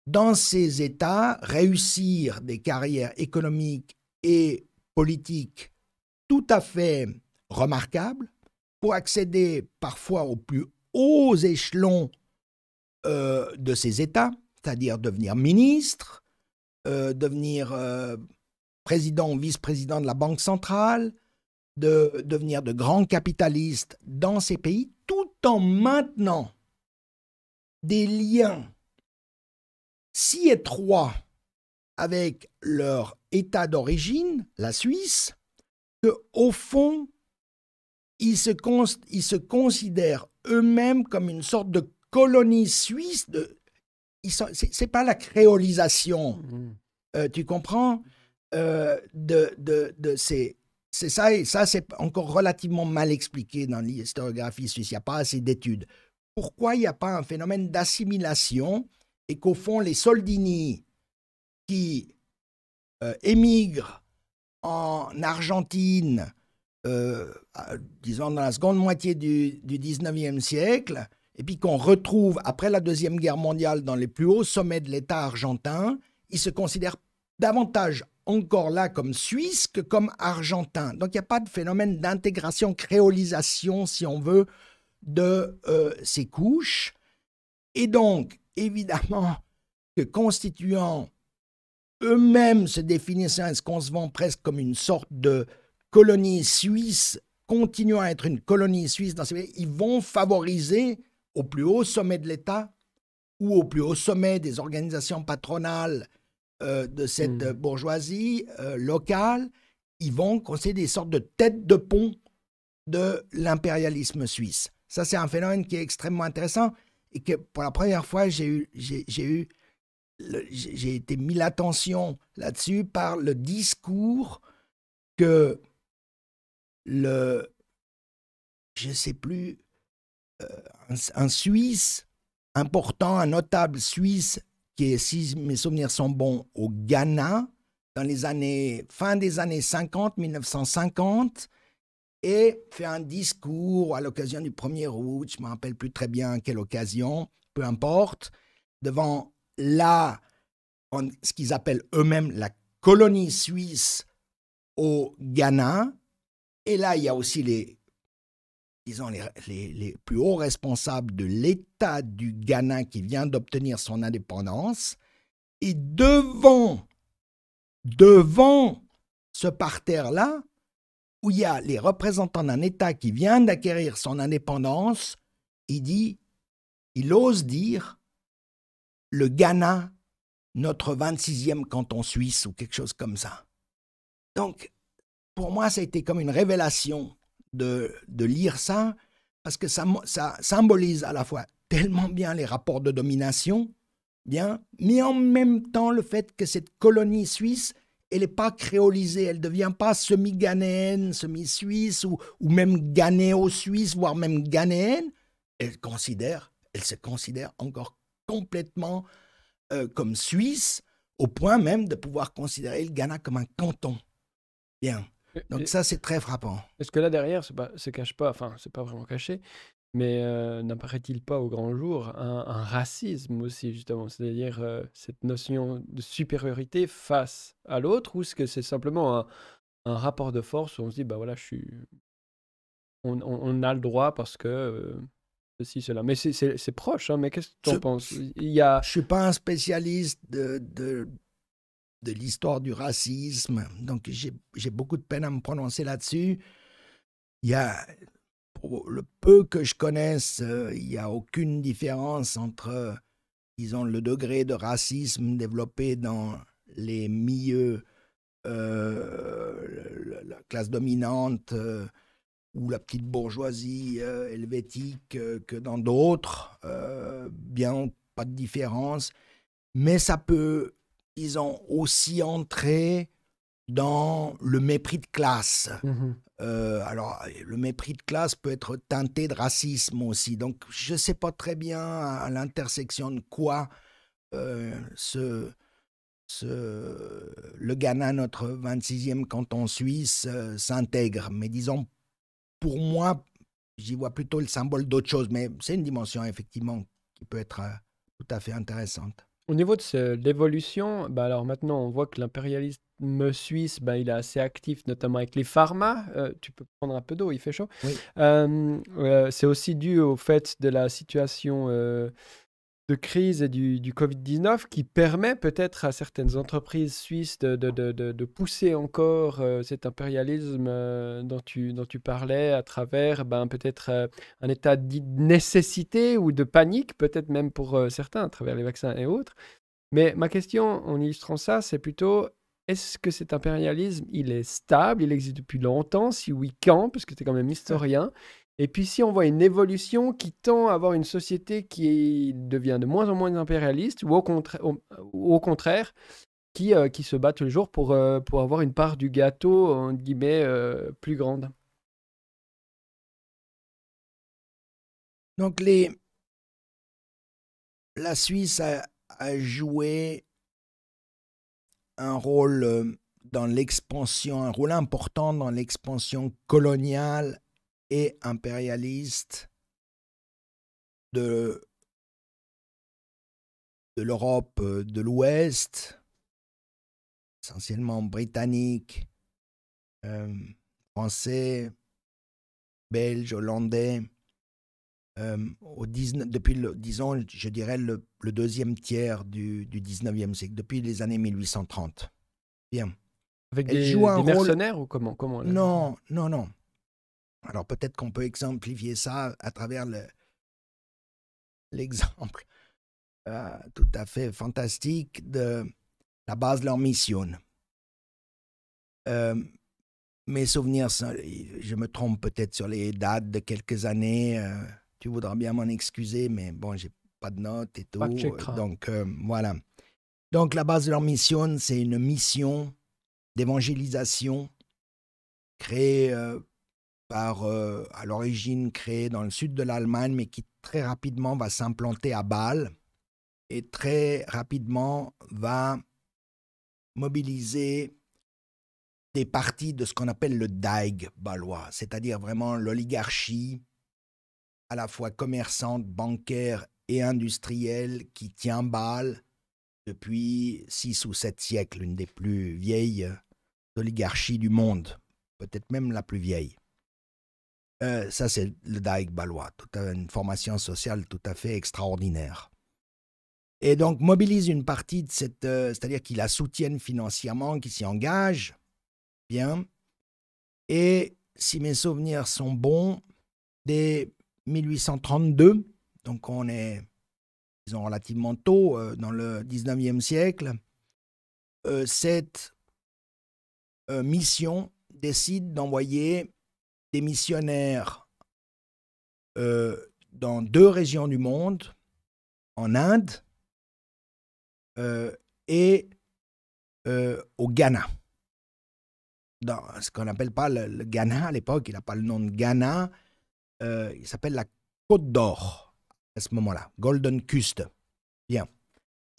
dans ces États réussir des carrières économiques et politique tout à fait remarquable pour accéder parfois aux plus hauts échelons euh, de ces États, c'est-à-dire devenir ministre, euh, devenir euh, président ou vice-président de la Banque centrale, de devenir de grands capitalistes dans ces pays, tout en maintenant des liens si étroits avec leurs État d'origine, la Suisse, que au fond, ils se, ils se considèrent eux-mêmes comme une sorte de colonie suisse. De, c'est pas la créolisation, mmh. euh, tu comprends, euh, c'est ça, et ça, c'est encore relativement mal expliqué dans l'historiographie suisse. Il n'y a pas assez d'études. Pourquoi il n'y a pas un phénomène d'assimilation et qu'au fond, les Soldini, qui euh, émigre émigrent en Argentine, euh, disons dans la seconde moitié du, XIXe 19 siècle, et puis qu'on retrouve après la Deuxième Guerre mondiale dans les plus hauts sommets de l'État argentin, ils se considèrent davantage encore là comme Suisse que comme Argentin. Donc il n'y a pas de phénomène d'intégration, créolisation, si on veut, de euh, ces couches. Et donc, évidemment, que constituant eux-mêmes se définissent et se concevant presque comme une sorte de colonie suisse, continuant à être une colonie suisse dans ces pays, ils vont favoriser au plus haut sommet de l'État ou au plus haut sommet des organisations patronales euh, de cette hmm. bourgeoisie euh, locale, ils vont conseiller des sortes de têtes de pont de l'impérialisme suisse. Ça, c'est un phénomène qui est extrêmement intéressant et que pour la première fois, j'ai, eu j'ai été mis l'attention là-dessus par le discours que le, je sais plus, euh, un, Suisse important, un notable Suisse qui est, si mes souvenirs sont bons, au Ghana, dans les années, fin des années 50, 1950, et fait un discours à l'occasion du 1er août, je ne me rappelle plus très bien quelle occasion, peu importe, devant Là, ce qu'ils appellent eux-mêmes la colonie suisse au Ghana. Et là, il y a aussi les, les, plus hauts responsables de l'État du Ghana qui vient d'obtenir son indépendance. Et devant, devant ce parterre-là, où il y a les représentants d'un État qui vient d'acquérir son indépendance, il dit, il ose dire, le Ghana, notre 26e canton suisse ou quelque chose comme ça. Donc, pour moi, ça a été comme une révélation de, lire ça, parce que ça, symbolise à la fois tellement bien les rapports de domination, bien, mais en même temps le fait que cette colonie suisse, elle n'est pas créolisée, elle ne devient pas semi-ghanéenne, semi-suisse, ou, ou même ghanéo-suisse, voire même ghanéenne, elle, considère, elle se considère encore complètement euh, comme Suisse, au point même de pouvoir considérer le Ghana comme un canton. Bien. Donc ça, c'est très frappant. Est-ce que là derrière, ça se cache pas, enfin, c'est pas vraiment caché, mais euh, n'apparaît-il pas au grand jour un, racisme aussi, justement, c'est-à-dire euh, cette notion de supériorité face à l'autre, ou est-ce que c'est simplement un, rapport de force où on se dit, bah voilà, je suis... On, a le droit parce que cela. Mais c'est proche, hein. mais qu'est-ce que tu en penses Il a... Je ne suis pas un spécialiste de, de, de l'histoire du racisme, donc j'ai beaucoup de peine à me prononcer là-dessus. Il y a, pour le peu que je connaisse, euh, il n'y a aucune différence entre, disons, le degré de racisme développé dans les milieux, euh, la, classe dominante. Euh, ou la petite bourgeoisie euh, helvétique euh, que dans d'autres. Euh, bien, pas de différence. Mais ça peut, ils ont aussi entré dans le mépris de classe. Mhm. alors, le mépris de classe peut être teinté de racisme aussi. Donc, je ne sais pas très bien à, l'intersection de quoi ce, ce, le Ghana, notre 26e canton suisse, s'intègre. Mais disons, pour moi, j'y vois plutôt le symbole d'autre chose, mais c'est une dimension effectivement qui peut être euh, tout à fait intéressante. Au niveau de, l'évolution, bah, alors maintenant on voit que l'impérialisme suisse, bah, il est assez actif, notamment avec les pharma. Euh, tu peux prendre un peu d'eau, il fait chaud. Euh, c'est aussi dû au fait de la situation de crise et du, Covid-19 qui permet peut-être à certaines entreprises suisses de, pousser encore euh, cet impérialisme euh, dont, tu, dont tu parlais à travers ben, peut-être euh, un état de nécessité ou de panique, peut-être même pour certains à travers les vaccins et autres. Mais ma question en illustrant ça, c'est plutôt est-ce que cet impérialisme, il est stable, il existe depuis longtemps Si oui, quand Parce que tu es quand même historien. Et puis si on voit une évolution qui tend à avoir une société qui devient de moins en moins impérialiste, ou au, contraire, qui, euh, qui se bat tous les jours pour, euh, pour avoir une part du gâteau, entre guillemets, euh, plus grande. Donc les... la Suisse a, a joué un rôle dans l'expansion, un rôle important dans l'expansion coloniale et impérialiste de, de l'Europe de l'Ouest, essentiellement britannique, euh, français, belge, hollandais, euh, au depuis, le, disons, je dirais le, deuxième tiers du, du, 19e siècle, depuis les années 1830. Bien. Avec des, mercenaires ou comment, comment Non, non, non. Alors peut-être qu'on peut exemplifier ça à travers l'exemple euh, tout à fait fantastique de la base de leur mission. Euh, mes souvenirs, je me trompe peut-être sur les dates de quelques années. Euh, tu voudras bien m'en excuser, mais bon, j'ai pas de notes et tout. Hein. Donc voilà. Donc la base de leur mission, c'est une mission d'évangélisation créée par, euh, à l'origine créée dans le sud de l'Allemagne, mais qui très rapidement va s'implanter à Bâle et très rapidement va mobiliser des parties de ce qu'on appelle le Daig balois, c'est-à-dire vraiment l'oligarchie à la fois commerçante, bancaire et industrielle qui tient Bâle depuis six ou sept siècles, une des plus vieilles oligarchies du monde, peut-être même la plus vieille. Euh, ça, c'est le Daïk Balois, une formation sociale tout à fait extraordinaire. Et donc, mobilise une partie de cette. Euh, c'est-à-dire qu'ils la soutiennent financièrement, qu'ils s'y engagent. Bien. Et si mes souvenirs sont bons, dès 1832, donc on est, disons, relativement tôt, euh, dans le 19e siècle, cette mission décide d'envoyer des missionnaires euh, dans deux régions du monde, en Inde euh, et euh, au Ghana. Dans ce qu'on n'appelle pas le, Ghana à l'époque, il n'a pas le nom de Ghana, il s'appelle la Côte d'Or à ce moment-là, Golden Coast. Bien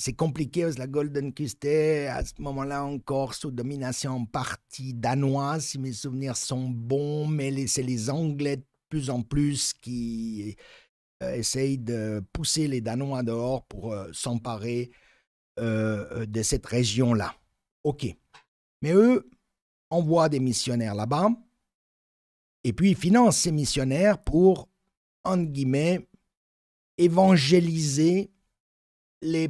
c'est compliqué parce la Golden est à ce moment-là encore sous domination partie danoise, si mes souvenirs sont bons, mais c'est les Anglais de plus en plus qui euh, essayent de pousser les Danois dehors pour euh, s'emparer euh, de cette région-là. OK. Mais eux envoient des missionnaires là-bas et puis ils financent ces missionnaires pour, entre guillemets, évangéliser les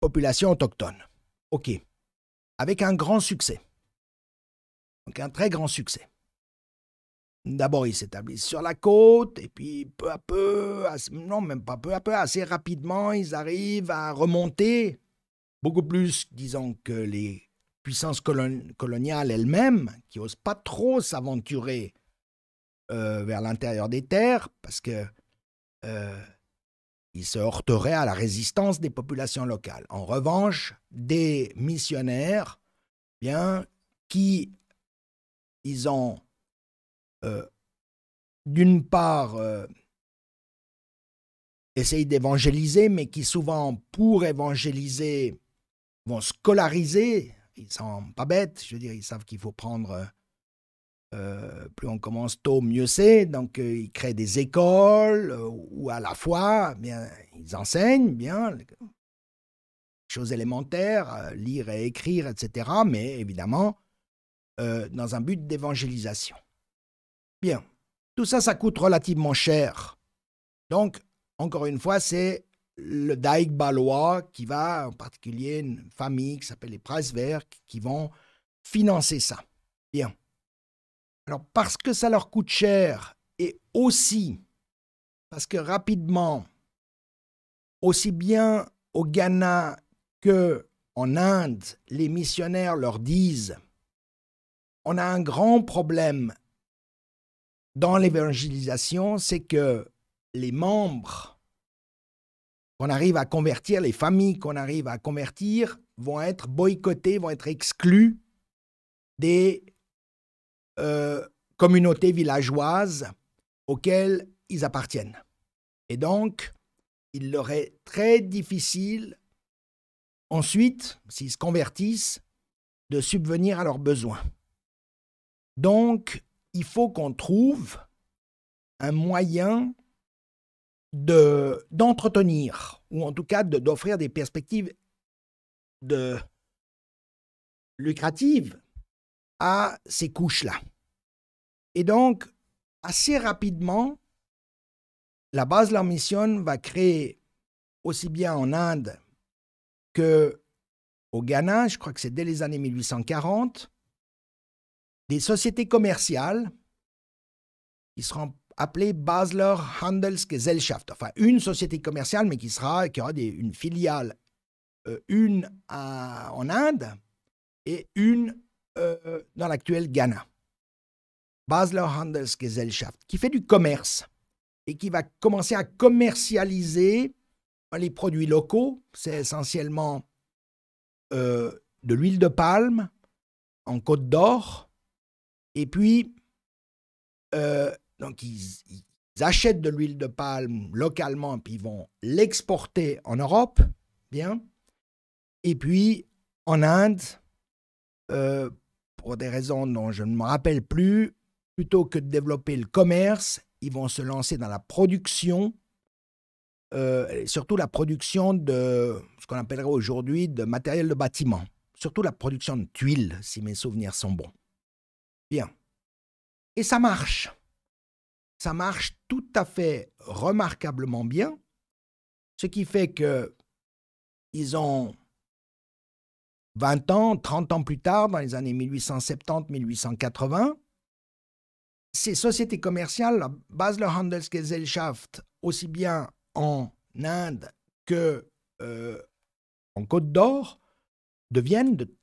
population autochtone. OK. Avec un grand succès. Donc un très grand succès. D'abord, ils s'établissent sur la côte, et puis peu à peu, non, même pas peu à peu, assez rapidement, ils arrivent à remonter, beaucoup plus, disons, que les puissances coloniales elles-mêmes, qui n'osent pas trop s'aventurer euh, vers l'intérieur des terres, parce que euh, se heurterait à la résistance des populations locales. En revanche, des missionnaires, bien, qui, ils ont euh, d'une part euh, essayent d'évangéliser, mais qui souvent, pour évangéliser, vont scolariser. Ils sont pas bêtes, je veux dire, ils savent qu'il faut prendre euh, euh, plus on commence tôt, mieux c'est. Donc, euh, ils créent des écoles euh, où à la fois, eh bien, ils enseignent bien les choses élémentaires, lire et écrire, etc. Mais évidemment, dans un but d'évangélisation. Bien, tout ça, ça coûte relativement cher. Donc, encore une fois, c'est le Daïk balois qui va, en particulier une famille qui s'appelle les Price qui vont financer ça. Bien. Alors parce que ça leur coûte cher et aussi parce que rapidement, aussi bien au Ghana que en Inde, les missionnaires leur disent on a un grand problème dans l'évangélisation, c'est que les membres qu'on arrive à convertir, les familles qu'on arrive à convertir, vont être boycottés, vont être exclus des euh, communautés villageoises auxquelles ils appartiennent. Et donc, il leur est très difficile ensuite, s'ils se convertissent, de subvenir à leurs besoins. Donc, il faut qu'on trouve un moyen de d'entretenir ou en tout cas d'offrir des perspectives de lucratives à ces couches-là. Et donc, assez rapidement, la base de la mission va créer, aussi bien en Inde que au Ghana, je crois que c'est dès les années 1840, des sociétés commerciales qui seront appelées Basler Handelsgesellschaft, enfin une société commerciale, mais qui, sera, qui aura une filiale, euh, une en Inde et une euh, dans l'actuel Ghana. Basler Handelsgesellschaft, qui fait du commerce et qui va commencer à commercialiser les produits locaux. C'est essentiellement euh, de l'huile de palme en Côte d'Or. Et puis, euh, donc ils, achètent de l'huile de palme localement, et puis ils vont l'exporter en Europe, bien. Et puis en Inde, pour des raisons dont je ne me rappelle plus, plutôt que de développer le commerce, ils vont se lancer dans la production, euh, surtout la production de ce qu'on appellerait aujourd'hui de matériel de bâtiment, surtout la production de tuiles, si mes souvenirs sont bons. Bien. Et ça marche. Ça marche tout à fait remarquablement bien, ce qui fait que ils ont 20 ans, 30 ans plus tard, dans les années 1870-1880, ces sociétés commerciales, la Basler Handelsgesellschaft, aussi bien en Inde que euh, en Côte d'Or, deviennent de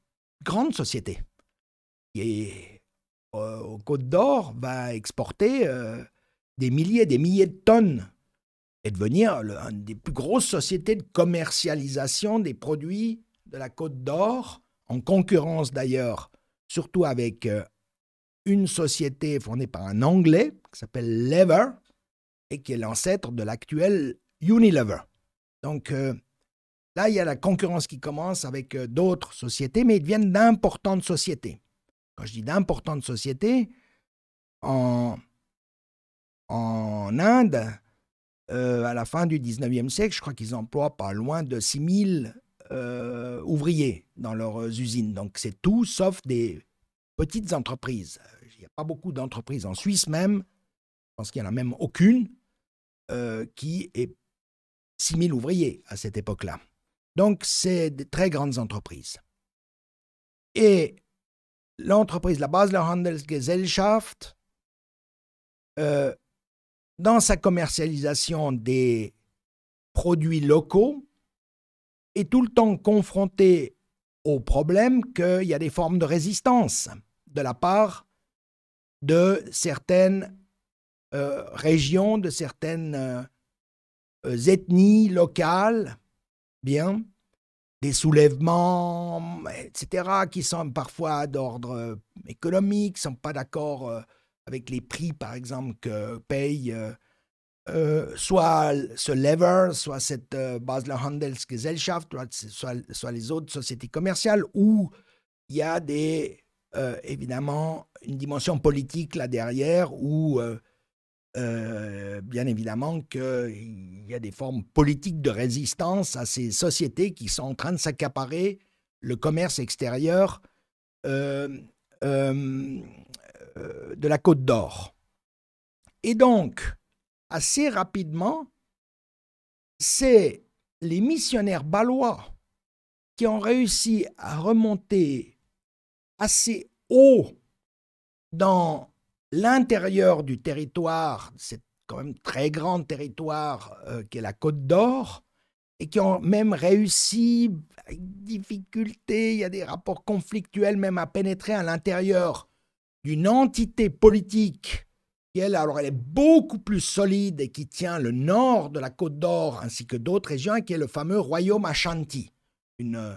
grandes sociétés. Et en euh, Côte d'Or va exporter euh, des milliers et des milliers de tonnes et devenir l'une des plus grosses sociétés de commercialisation des produits de la Côte d'Or, en concurrence d'ailleurs, surtout avec euh, une société fondée par un Anglais qui s'appelle Lever et qui est l'ancêtre de l'actuel Unilever. Donc euh, là, il y a la concurrence qui commence avec euh, d'autres sociétés, mais ils deviennent d'importantes sociétés. Quand je dis d'importantes sociétés, en, Inde, à la fin du 19e siècle, je crois qu'ils emploient pas loin de 6000 euh, ouvriers dans leurs usines. Donc c'est tout sauf des petites entreprises. Il n'y a pas beaucoup d'entreprises en Suisse même, je pense qu'il n'y en a même aucune, euh, qui est 6 000 ouvriers à cette époque-là. Donc c'est des très grandes entreprises. Et l'entreprise, la Basler Handelsgesellschaft, euh, dans sa commercialisation des produits locaux, est tout le temps confronté au problème qu'il y a des formes de résistance de la part de certaines euh, régions, de certaines euh, ethnies locales, bien, des soulèvements, etc., qui sont parfois d'ordre économique, ne sont pas d'accord euh, avec les prix, par exemple, que payent euh, soit ce lever, soit cette euh, Basler Handelsgesellschaft, soit, les autres sociétés commerciales, où il y a des, euh, évidemment une dimension politique là derrière, où bien évidemment qu'il y a des formes politiques de résistance à ces sociétés qui sont en train de s'accaparer le commerce extérieur de la Côte d'Or. Et donc, assez rapidement, c'est les missionnaires balois qui ont réussi à remonter assez haut dans l'intérieur du territoire, c'est quand même très grand territoire euh, qu'est la Côte d'Or, et qui ont même réussi, avec difficulté, il y a des rapports conflictuels, même à pénétrer à l'intérieur d'une entité politique elle, alors elle est beaucoup plus solide et qui tient le nord de la Côte d'Or ainsi que d'autres régions, qui est le fameux royaume Ashanti, une, euh,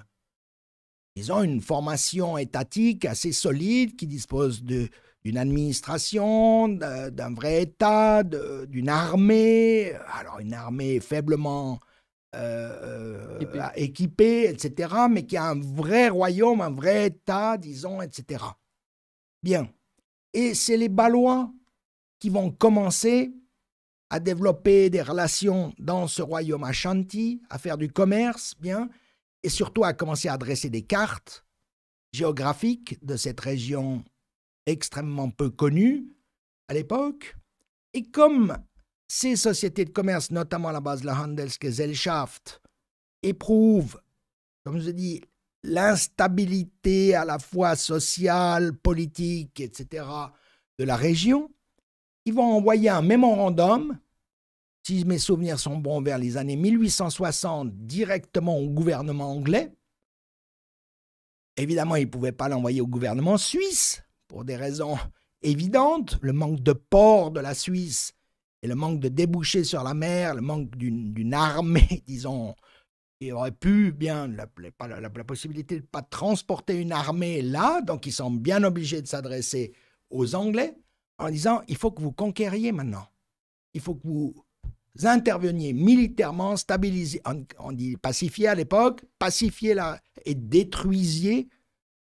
disons, une formation étatique assez solide qui dispose d'une administration, d'un vrai État, d'une armée, alors une armée faiblement euh, euh, équipée. équipée, etc., mais qui a un vrai royaume, un vrai État, disons, etc. Bien. Et c'est les Balois qui vont commencer à développer des relations dans ce royaume Ashanti, à faire du commerce, bien, et surtout à commencer à dresser des cartes géographiques de cette région extrêmement peu connue à l'époque. Et comme ces sociétés de commerce, notamment à la base de la Handelsgesellschaft, éprouvent, comme je dis, l'instabilité à la fois sociale, politique, etc., de la région, ils vont envoyer un mémorandum, si mes souvenirs sont bons, vers les années 1860, directement au gouvernement anglais. Évidemment, ils ne pouvaient pas l'envoyer au gouvernement suisse, pour des raisons évidentes, le manque de port de la Suisse et le manque de débouchés sur la mer, le manque d'une armée, disons, qui aurait pu bien, la, possibilité de ne pas transporter une armée là, donc ils sont bien obligés de s'adresser aux Anglais en disant il faut que vous conquériez maintenant. Il faut que vous interveniez militairement, stabilisiez, on, dit pacifier à l'époque, pacifiez la, et détruisiez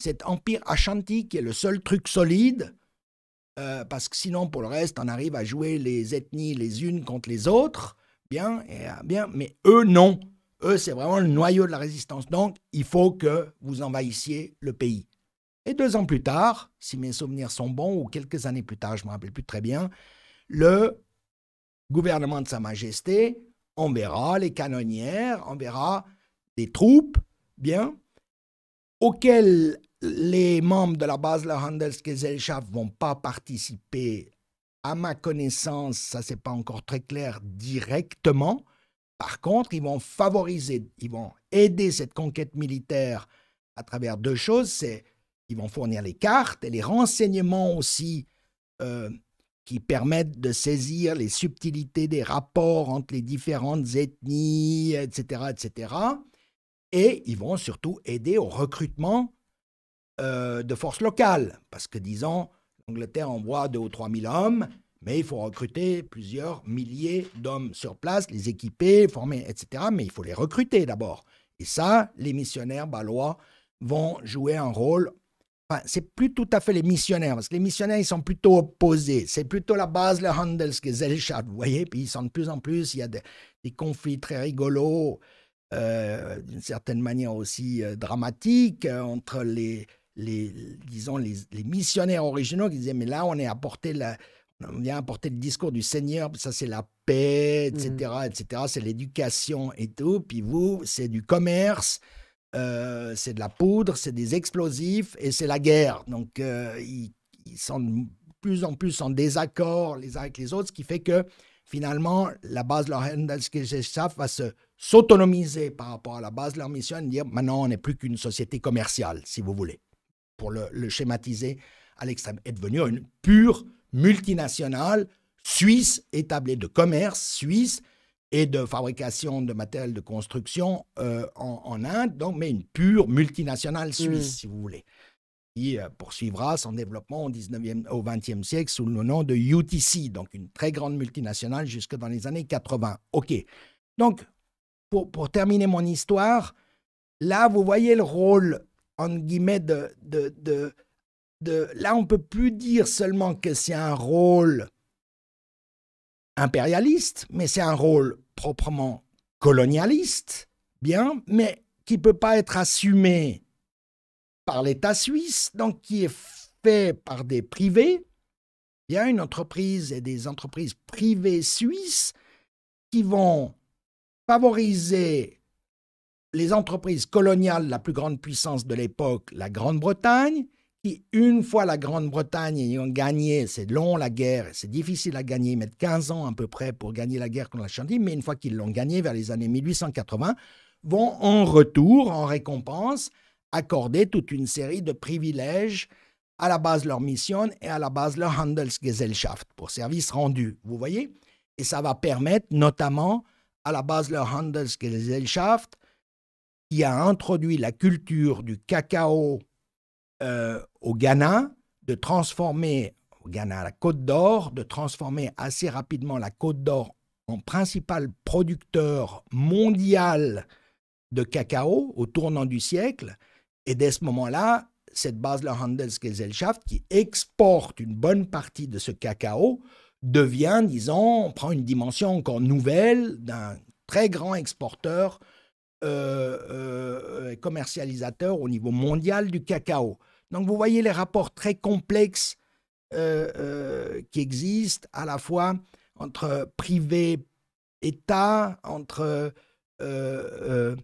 cet empire Ashanti qui est le seul truc solide, euh, parce que sinon, pour le reste, on arrive à jouer les ethnies les unes contre les autres, bien, euh, bien mais eux, non. Eux, c'est vraiment le noyau de la résistance. Donc, il faut que vous envahissiez le pays. Et deux ans plus tard, si mes souvenirs sont bons, ou quelques années plus tard, je ne me rappelle plus très bien, le gouvernement de Sa Majesté verra les canonnières, enverra des troupes, bien, auxquelles les membres de la base de la Handelsgesellschaft vont pas participer. À ma connaissance, ça c'est pas encore très clair directement. Par contre, ils vont favoriser, ils vont aider cette conquête militaire à travers deux choses. C'est ils vont fournir les cartes et les renseignements aussi euh, qui permettent de saisir les subtilités des rapports entre les différentes ethnies, etc., etc. Et ils vont surtout aider au recrutement euh, de forces locales, parce que disons, l'Angleterre envoie 2 ou 3 000 hommes, mais il faut recruter plusieurs milliers d'hommes sur place, les équiper, former, etc. Mais il faut les recruter d'abord. Et ça, les missionnaires balois vont jouer un rôle c'est plus tout à fait les missionnaires, parce que les missionnaires, ils sont plutôt opposés. C'est plutôt la base, le Handelsgesellschaft, vous voyez. Puis ils sont de plus en plus, il y a des, conflits très rigolos, euh, d'une certaine manière aussi euh, dramatiques, euh, entre les, les disons, les, missionnaires originaux qui disaient, mais là, on est la, on vient apporter le discours du Seigneur, ça c'est la paix, etc., mm. etc., c'est l'éducation et tout, puis vous, c'est du commerce, euh, c'est de la poudre, c'est des explosifs et c'est la guerre. Donc, euh, ils, sont de plus en plus en désaccord les uns avec les autres, ce qui fait que finalement, la base de leur mission va se s'autonomiser par rapport à la base de leur mission et dire maintenant, on n'est plus qu'une société commerciale, si vous voulez, pour le, schématiser à l'extrême, est devenue une pure multinationale suisse établie de commerce suisse et de fabrication de matériel de construction euh, en, Inde, donc, mais une pure multinationale suisse, mm. si vous voulez, qui euh, poursuivra son développement au, 19e, au 20e siècle sous le nom de UTC, donc une très grande multinationale jusque dans les années 80. OK. Donc, pour, terminer mon histoire, là, vous voyez le rôle, en guillemets, de, de, de, de là, on ne peut plus dire seulement que c'est un rôle impérialiste, mais c'est un rôle proprement colonialiste, bien, mais qui ne peut pas être assumé par l'État suisse, donc qui est fait par des privés, Il y a une entreprise et des entreprises privées suisses qui vont favoriser les entreprises coloniales, la plus grande puissance de l'époque, la Grande-Bretagne, qui, une fois la Grande-Bretagne ayant gagné, c'est long la guerre, c'est difficile à gagner, ils 15 ans à peu près pour gagner la guerre contre la Chandie, mais une fois qu'ils l'ont gagnée vers les années 1880, vont en retour, en récompense, accorder toute une série de privilèges à la base leur mission et à la base leur Handelsgesellschaft, pour services rendus, vous voyez Et ça va permettre notamment à la base leur Handelsgesellschaft, qui a introduit la culture du cacao euh, au Ghana de transformer, au Ghana, la Côte d'Or, de transformer assez rapidement la Côte d'Or en principal producteur mondial de cacao au tournant du siècle. Et dès ce moment-là, cette base, la Handelsgesellschaft, qui exporte une bonne partie de ce cacao, devient, disons, prend une dimension encore nouvelle d'un très grand exporteur, euh, euh commercialisateur au niveau mondial du cacao. Donc vous voyez les rapports très complexes euh, euh, qui existent à la fois entre privé, État, entre euh,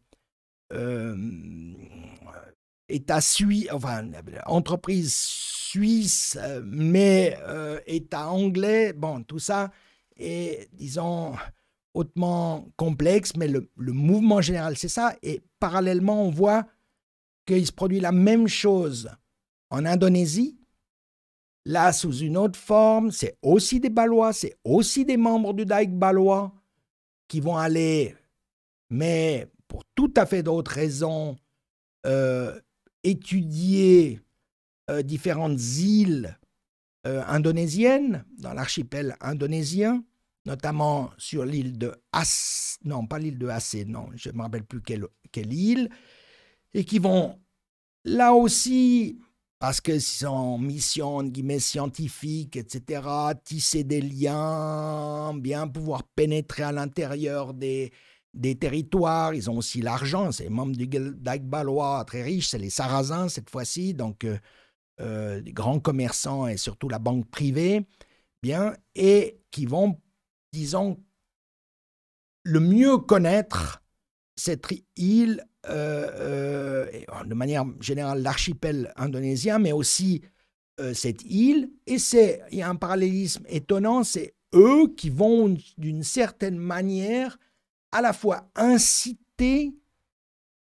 État suisse, enfin entreprise suisse, mais État anglais. Bon, tout ça est, disons, hautement complexe, mais le, le mouvement général, c'est ça. Et parallèlement, on voit qu'il se produit la même chose en Indonésie. Là, sous une autre forme, c'est aussi des Balois, c'est aussi des membres du Daïk Balois qui vont aller, mais pour tout à fait d'autres raisons, euh, étudier euh, différentes îles euh, indonésiennes, dans l'archipel indonésien, notamment sur l'île de As, non pas l'île de Asse, non, je ne me rappelle plus quelle, quelle île, et qui vont là aussi parce que son mission, guillemets, scientifique, etc., tisser des liens, bien pouvoir pénétrer à l'intérieur des, des territoires. Ils ont aussi l'argent. C'est les membres du Dagbalois, très riches. C'est les Sarrasins cette fois-ci, donc euh, euh, des grands commerçants et surtout la banque privée. Bien, et qui vont, disons, le mieux connaître cette île euh, euh, oh, de manière générale l'archipel indonésien, mais aussi euh, cette île. Et c'est, il y a un parallélisme étonnant, c'est eux qui vont d'une certaine manière à la fois inciter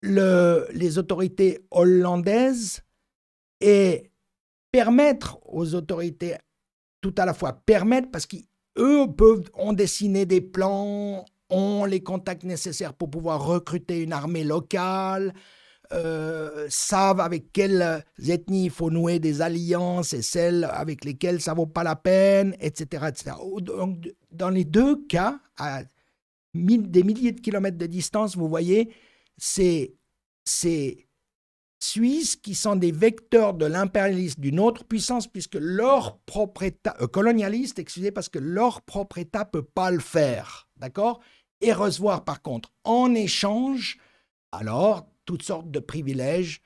les autorités hollandaises et permettre aux autorités, tout à la fois permettre, parce qu'eux peuvent, ont dessiné des plans, ont les contacts nécessaires pour pouvoir recruter une armée locale, euh, savent avec quelles ethnies il faut nouer des alliances et celles avec lesquelles ça vaut pas la peine, etc. etc. Donc, dans les deux cas, à des milliers de kilomètres de distance, vous voyez, c'est ces Suisses qui sont des vecteurs de l'impérialisme d'une autre puissance, puisque leur propre État, euh, colonialiste, excusez, parce que leur propre État peut pas le faire. D'accord et recevoir par contre en échange, alors, toutes sortes de privilèges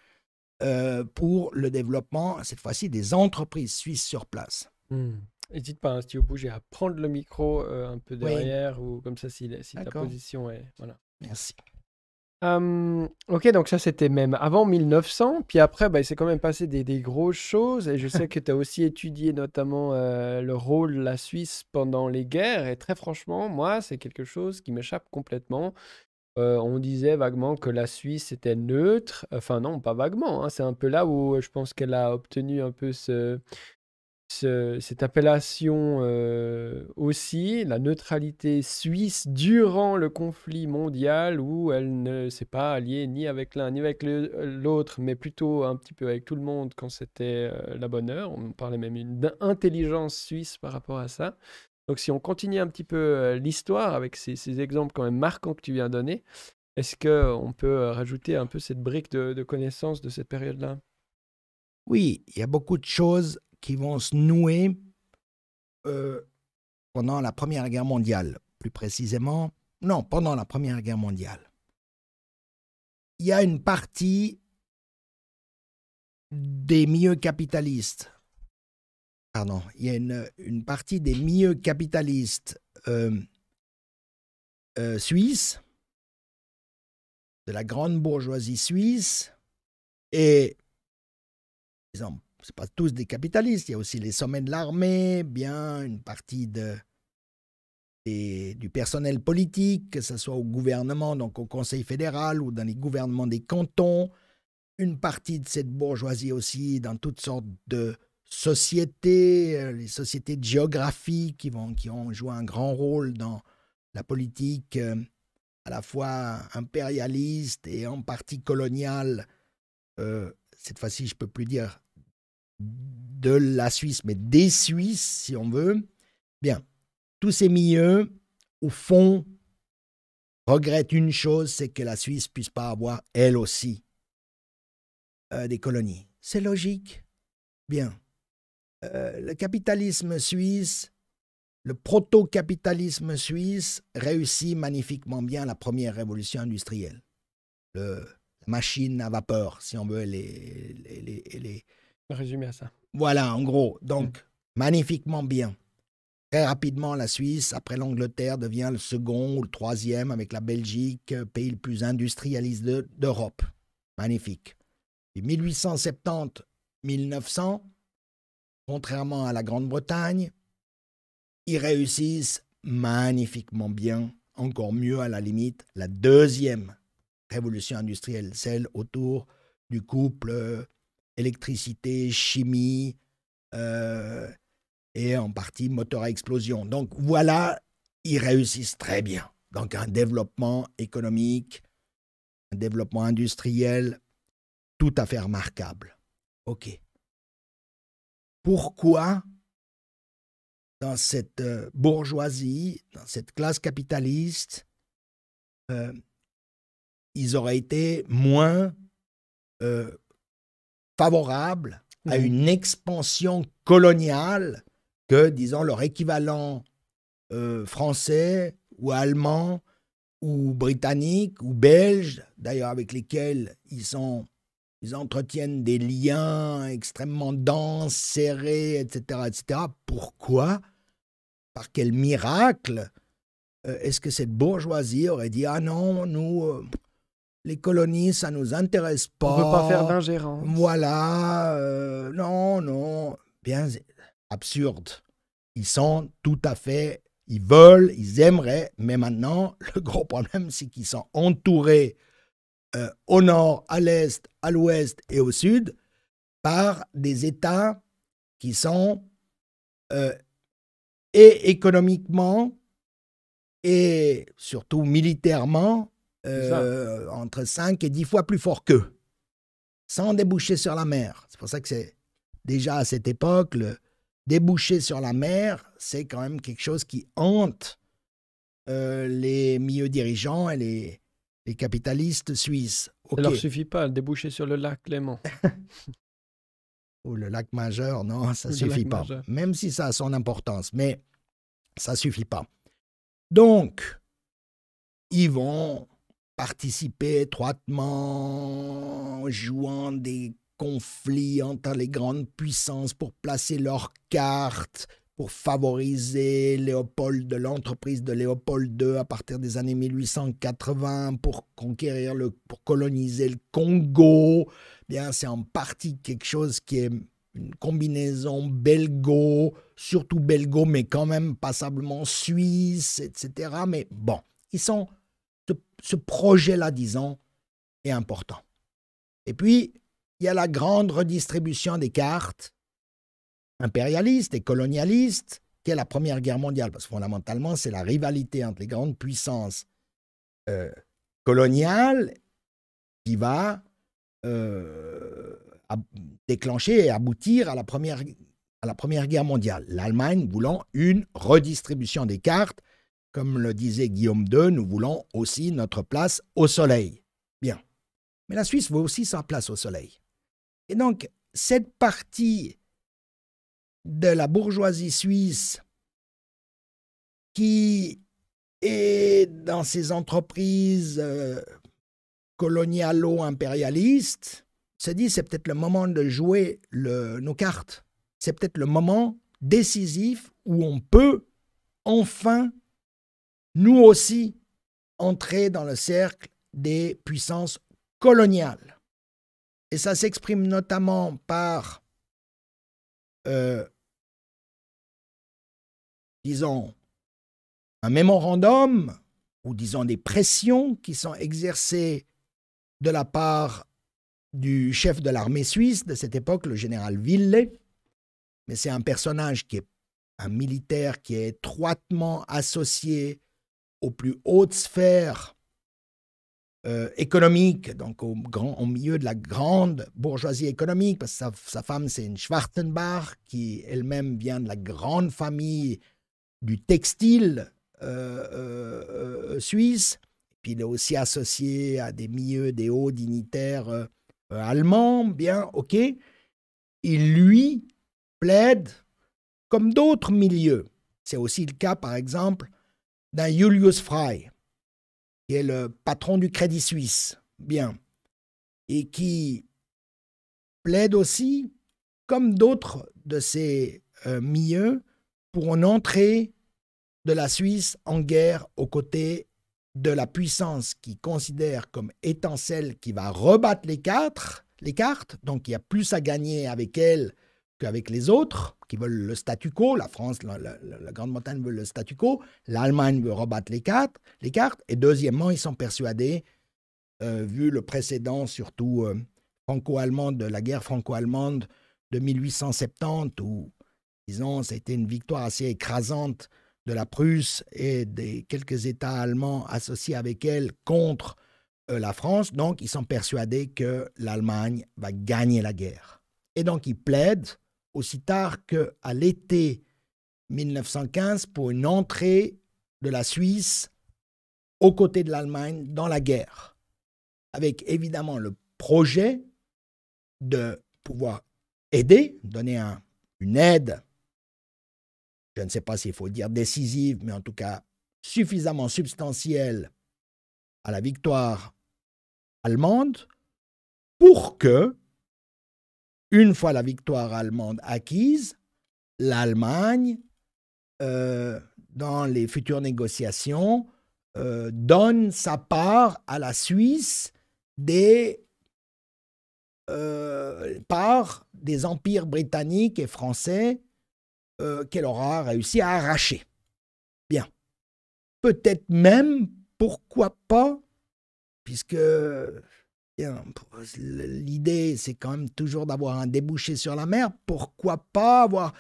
euh, pour le développement, cette fois-ci, des entreprises suisses sur place. N'hésite hmm. pas, hein, si tu bouger, à prendre le micro euh, un peu derrière ou comme ça si, si ta position est. Voilà. Merci ok, donc ça c'était même avant 1900, puis après bah, il s'est quand même passé des, des grosses choses, et je sais que tu as aussi étudié notamment euh, le rôle de la Suisse pendant les guerres, et très franchement, moi c'est quelque chose qui m'échappe complètement. Euh, on disait vaguement que la Suisse était neutre, enfin non, pas vaguement, hein, c'est un peu là où euh, je pense qu'elle a obtenu un peu ce, cette appellation euh, aussi, la neutralité suisse durant le conflit mondial où elle ne s'est pas alliée ni avec l'un ni avec l'autre, mais plutôt un petit peu avec tout le monde quand c'était euh, la bonne heure. On parlait même d'intelligence suisse par rapport à ça. Donc si on continue un petit peu euh, l'histoire avec ces, exemples quand même marquants que tu viens donner, est-ce qu'on peut rajouter un peu cette brique de, de connaissances de cette période-là oui, il y a beaucoup de choses qui vont se nouer euh, pendant la Première Guerre mondiale, plus précisément, non, pendant la Première Guerre mondiale. Il y a une partie des milieux capitalistes, pardon, il y a une, partie des milieux capitalistes euh, euh, suisses, de la grande bourgeoisie suisse, et exemple c'est pas tous des capitalistes, il y a aussi les sommets de l'armée, bien une partie de, des, du personnel politique, que ce soit au gouvernement, donc au Conseil fédéral ou dans les gouvernements des cantons, une partie de cette bourgeoisie aussi dans toutes sortes de sociétés, euh, les sociétés de géographie qui, vont, qui ont joué un grand rôle dans la politique euh, à la fois impérialiste et en partie coloniale. Euh, cette fois-ci, je ne peux plus dire de la Suisse, mais des Suisses, si on veut, bien, tous ces milieux, au fond, regrettent une chose, c'est que la Suisse puisse pas avoir, elle aussi, euh, des colonies. C'est logique. Bien. Euh, le capitalisme suisse, le proto-capitalisme suisse réussit magnifiquement bien la première révolution industrielle. Le, la machine à vapeur, si on veut, les, les Résumé à ça. Voilà, en gros. Donc, magnifiquement bien. Très rapidement, la Suisse, après l'Angleterre, devient le second ou le troisième avec la Belgique, pays le plus industrialisé d'Europe. Magnifique. Et 1870-1900, contrairement à la Grande-Bretagne, ils réussissent magnifiquement bien, encore mieux à la limite, la deuxième révolution industrielle, celle autour du couple euh, électricité, chimie euh, et en partie moteur à explosion. Donc voilà, ils réussissent très bien. Donc un développement économique, un développement industriel tout à fait remarquable. OK. Pourquoi dans cette euh, bourgeoisie, dans cette classe capitaliste, euh, ils auraient été moins favorable à une expansion coloniale que, disons, leur équivalent euh, français ou allemand ou britannique ou belge, d'ailleurs avec lesquels ils, sont, ils entretiennent des liens extrêmement denses, serrés, etc. etc. Pourquoi Par quel miracle euh, est-ce que cette bourgeoisie aurait dit Ah non, nous, euh, les colonies, ça nous intéresse pas. On ne peut pas faire d'ingérence. Voilà, euh, non, non, bien absurde. Ils sont tout à fait, ils veulent, ils aimeraient, mais maintenant, le gros problème, c'est qu'ils sont entourés euh, au nord, à l'est, à l'ouest et au sud par des États qui sont euh, et économiquement et surtout militairement euh, entre 5 et 10 fois plus fort qu'eux, sans déboucher sur la mer. C'est pour ça que c'est déjà à cette époque, déboucher sur la mer, c'est quand même quelque chose qui hante euh, les milieux dirigeants et les, capitalistes suisses. Ça ne leur suffit pas déboucher sur le lac Clément. Ou le lac majeur, non, ça ne suffit pas. Même si ça a son importance, mais ça ne suffit pas. Donc, ils vont participer étroitement jouant des conflits entre les grandes puissances pour placer leurs cartes, pour favoriser Léopold, de l'entreprise de Léopold II à partir des années 1880 pour conquérir le, pour coloniser le Congo. Bien, c'est en partie quelque chose qui est une combinaison belgo, surtout belgo, mais quand même passablement suisse, etc. Mais bon, ils sont ce, projet-là, disons, est important. Et puis, il y a la grande redistribution des cartes impérialistes et colonialistes, qu'est la Première Guerre mondiale, parce que fondamentalement, c'est la rivalité entre les grandes puissances euh, coloniales qui va euh, déclencher et aboutir à la Première, à la première Guerre mondiale. L'Allemagne voulant une redistribution des cartes comme le disait Guillaume II, nous voulons aussi notre place au soleil. Bien. Mais la Suisse veut aussi sa place au soleil. Et donc, cette partie de la bourgeoisie suisse qui est dans ces entreprises euh, colonialo-impérialistes se dit c'est peut-être le moment de jouer nos cartes. C'est peut-être le moment décisif où on peut enfin nous aussi entrer dans le cercle des puissances coloniales. Et ça s'exprime notamment par, euh, disons, un mémorandum ou disons des pressions qui sont exercées de la part du chef de l'armée suisse de cette époque, le général Villet. Mais c'est un personnage qui est un militaire qui est étroitement associé aux plus hautes sphères euh, économiques, donc au, grand, au milieu de la grande bourgeoisie économique, parce que sa, femme, c'est une Schwarzenbach, qui elle-même vient de la grande famille du textile euh, euh, euh suisse. Puis il est aussi associé à des milieux, des hauts dignitaires euh, allemands, bien, ok. il lui plaide comme d'autres milieux. C'est aussi le cas, par exemple, d'un Julius Frey, qui est le patron du Crédit Suisse, bien, et qui plaide aussi, comme d'autres de ses euh, milieux, pour une entrée de la Suisse en guerre aux côtés de la puissance qui considère comme étant celle qui va rebattre les, les cartes, donc il y a plus à gagner avec elle avec les autres qui veulent le statu quo. La France, la, Grande-Bretagne veut le statu quo. L'Allemagne veut rebattre les, cartes, les cartes. Et deuxièmement, ils sont persuadés, euh, vu le précédent, surtout euh, franco allemand de la guerre franco-allemande de 1870, où, disons, c'était une victoire assez écrasante de la Prusse et des quelques États allemands associés avec elle contre euh, la France. Donc, ils sont persuadés que l'Allemagne va gagner la guerre. Et donc, ils plaident aussi tard qu'à l'été 1915 pour une entrée de la Suisse aux côtés de l'Allemagne dans la guerre, avec évidemment le projet de pouvoir aider, donner une aide, je ne sais pas s'il faut dire décisive, mais en tout cas suffisamment substantielle à la victoire allemande pour que une fois la victoire allemande acquise, l'Allemagne, euh, dans les futures négociations, euh, donne sa part à la Suisse des euh, parts des empires britanniques et français qu'elle aura réussi à arracher. Bien. Peut-être même, pourquoi pas, puisque Hein, l'idée, c'est quand même toujours d'avoir un débouché sur la mer. Pourquoi pas avoir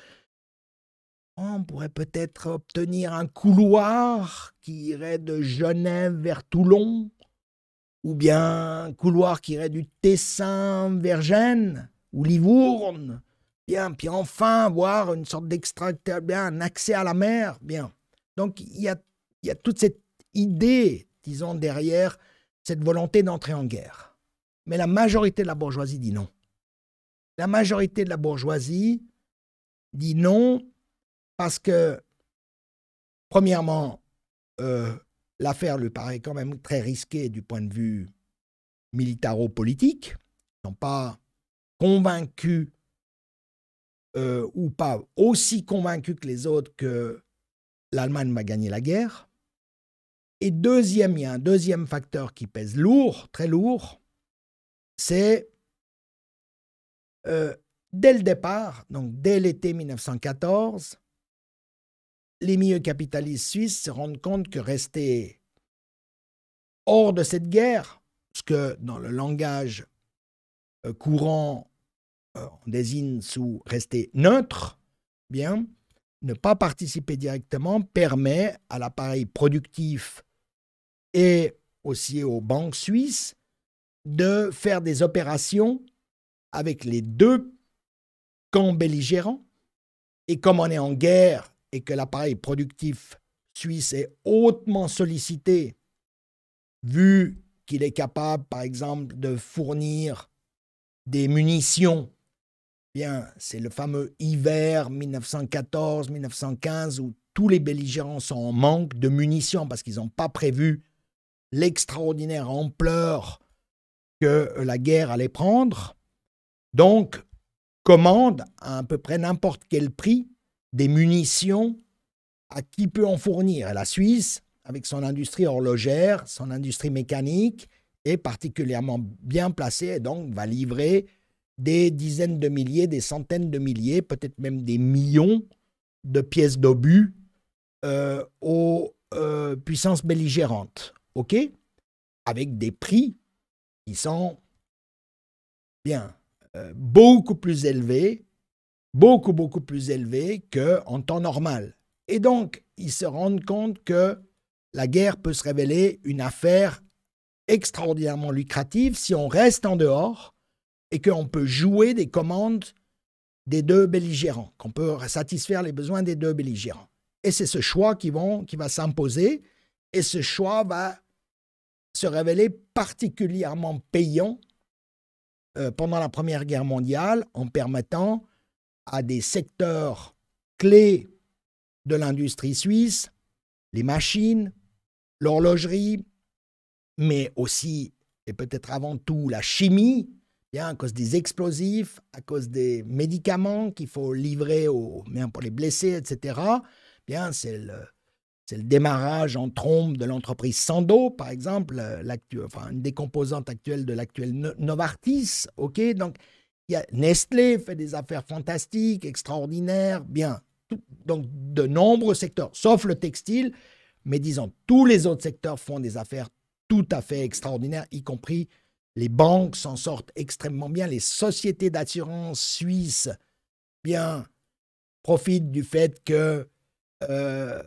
on pourrait peut-être obtenir un couloir qui irait de Genève vers Toulon, ou bien un couloir qui irait du Tessin vers Gênes, ou Livourne. Bien, puis enfin avoir une sorte d'extracteur, bien un accès à la mer. Bien. Donc il y a, il y a toute cette idée, disons, derrière cette volonté d'entrer en guerre. Mais la majorité de la bourgeoisie dit non. La majorité de la bourgeoisie dit non parce que, premièrement, euh, l'affaire lui paraît quand même très risquée du point de vue militaro-politique. Ils sont pas convaincus euh, ou pas aussi convaincus que les autres que l'Allemagne va gagné la guerre. Et deuxième, il y a un deuxième facteur qui pèse lourd, très lourd, c'est euh, dès le départ, donc dès l'été 1914, les milieux capitalistes suisses se rendent compte que rester hors de cette guerre, ce que dans le langage euh, courant euh, on désigne sous rester neutre, bien, ne pas participer directement permet à l'appareil productif et aussi aux banques suisses de faire des opérations avec les deux camps belligérants. Et comme on est en guerre et que l'appareil productif suisse est hautement sollicité, vu qu'il est capable, par exemple, de fournir des munitions, bien, c'est le fameux hiver 1914-1915 où tous les belligérants sont en manque de munitions parce qu'ils n'ont pas prévu l'extraordinaire ampleur que la guerre allait prendre, donc commande à peu près n'importe quel prix des munitions à qui peut en fournir. Et la Suisse, avec son industrie horlogère, son industrie mécanique, est particulièrement bien placée et donc va livrer des dizaines de milliers, des centaines de milliers, peut-être même des millions de pièces d'obus euh, aux euh, puissances belligérantes. OK Avec des prix ils sont bien euh, beaucoup plus élevés, beaucoup, beaucoup plus élevés qu'en temps normal. Et donc, ils se rendent compte que la guerre peut se révéler une affaire extraordinairement lucrative si on reste en dehors et qu'on peut jouer des commandes des deux belligérants, qu'on peut satisfaire les besoins des deux belligérants. Et c'est ce choix qui, vont, qui va s'imposer et ce choix va se révéler particulièrement payant euh, pendant la Première Guerre mondiale en permettant à des secteurs clés de l'industrie suisse, les machines, l'horlogerie, mais aussi et peut-être avant tout la chimie, bien, à cause des explosifs, à cause des médicaments qu'il faut livrer aux, pour les blessés, etc. Bien, c'est le, c'est le démarrage en trombe de l'entreprise Sando, par exemple, euh, enfin, une des composantes actuelles de l'actuel Novartis. OK Donc, y a Nestlé fait des affaires fantastiques, extraordinaires, bien. donc, de nombreux secteurs, sauf le textile, mais disons, tous les autres secteurs font des affaires tout à fait extraordinaires, y compris les banques s'en sortent extrêmement bien, les sociétés d'assurance suisses, bien, profitent du fait que. Euh,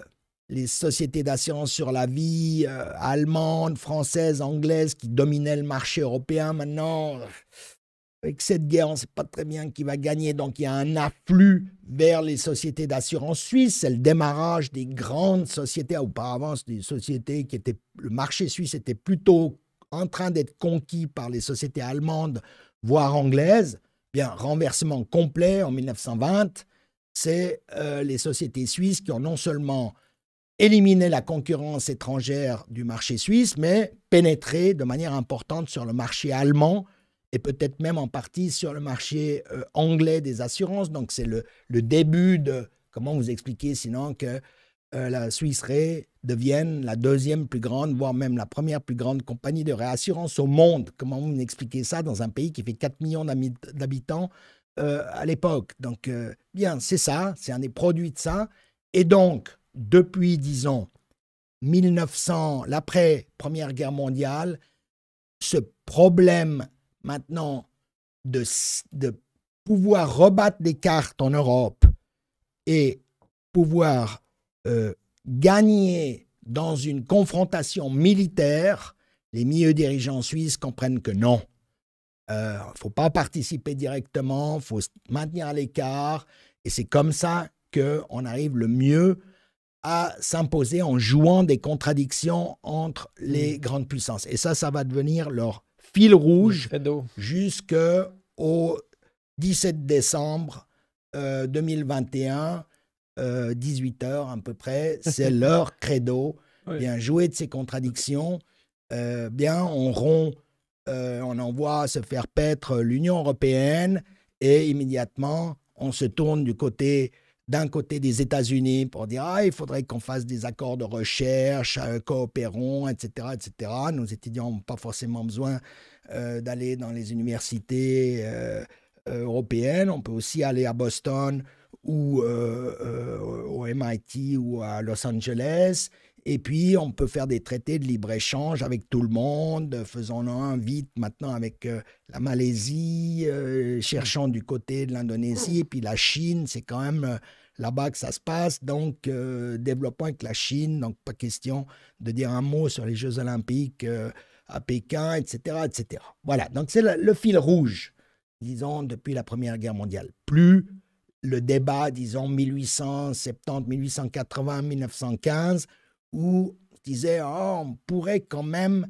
les sociétés d'assurance sur la vie allemande, euh, allemandes, françaises, anglaises qui dominaient le marché européen. Maintenant, avec cette guerre, on ne sait pas très bien qui va gagner. Donc, il y a un afflux vers les sociétés d'assurance suisses C'est le démarrage des grandes sociétés. Auparavant, des sociétés qui étaient. Le marché suisse était plutôt en train d'être conquis par les sociétés allemandes, voire anglaises. Bien, renversement complet en 1920. C'est euh, les sociétés suisses qui ont non seulement éliminer la concurrence étrangère du marché suisse, mais pénétrer de manière importante sur le marché allemand et peut-être même en partie sur le marché euh, anglais des assurances. Donc c'est le, début de, comment vous expliquer sinon que euh, la Suisse devienne la deuxième plus grande, voire même la première plus grande compagnie de réassurance au monde. Comment vous expliquez ça dans un pays qui fait 4 millions d'habitants euh, à l'époque Donc bien, c'est ça, c'est un des produits de ça. Et donc, depuis, disons, 1900, l'après-première guerre mondiale, ce problème maintenant de, pouvoir rebattre des cartes en Europe et pouvoir euh, gagner dans une confrontation militaire, les milieux dirigeants suisses comprennent que non. Il euh, ne faut pas participer directement, il faut maintenir l'écart. Et c'est comme ça qu'on arrive le mieux à s'imposer en jouant des contradictions entre les mm. grandes puissances. Et ça, ça va devenir leur fil rouge jusqu'au 17 décembre 2021, 18h euh, euh, à peu près. C'est leur credo. Bien jouer de ces contradictions. Euh, bien, on rompt, on envoie se faire paître l'Union européenne et immédiatement, on se tourne du côté d'un côté des États-Unis pour dire ah, il faudrait qu'on fasse des accords de recherche, euh, coopérons, etc., etc. Nos étudiants n'ont pas forcément besoin euh, d'aller dans les universités euh, européennes. On peut aussi aller à Boston ou au MIT ou à Los Angeles et puis, on peut faire des traités de libre-échange avec tout le monde, faisons un vite maintenant avec euh, la Malaisie, euh, cherchant du côté de l'Indonésie, et puis la Chine, c'est quand même euh, là-bas que ça se passe. Donc, développement avec la Chine, donc pas question de dire un mot sur les Jeux olympiques à Pékin, etc., etc. Voilà, donc c'est le fil rouge, disons, depuis la Première Guerre mondiale. Plus le débat, disons, 1870, 1880, 1915 où on disait oh, on pourrait quand même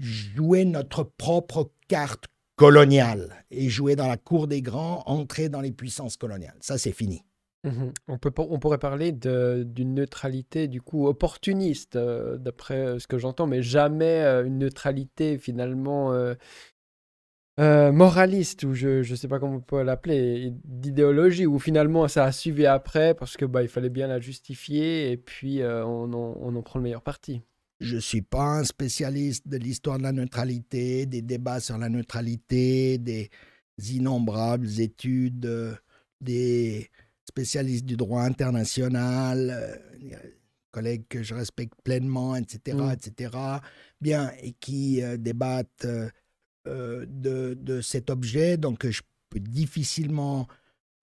jouer notre propre carte coloniale et jouer dans la cour des grands, entrer dans les puissances coloniales. Ça, c'est fini. Mhm. On, peut, on pourrait parler d'une neutralité du coup opportuniste, euh, d'après euh, ce que j'entends, mais jamais euh, une neutralité finalement euh, moraliste, ou je ne sais pas comment on peut l'appeler, d'idéologie, où finalement ça a suivi après parce que bah, il fallait bien la justifier et puis euh, on, en, on, en, prend le meilleur parti. Je ne suis pas un spécialiste de l'histoire de la neutralité, des débats sur la neutralité, des innombrables études, euh, des spécialistes du droit international, collègues que je respecte pleinement, etc., mm. etc., bien, et qui débattent euh, de, de, cet objet, donc je peux difficilement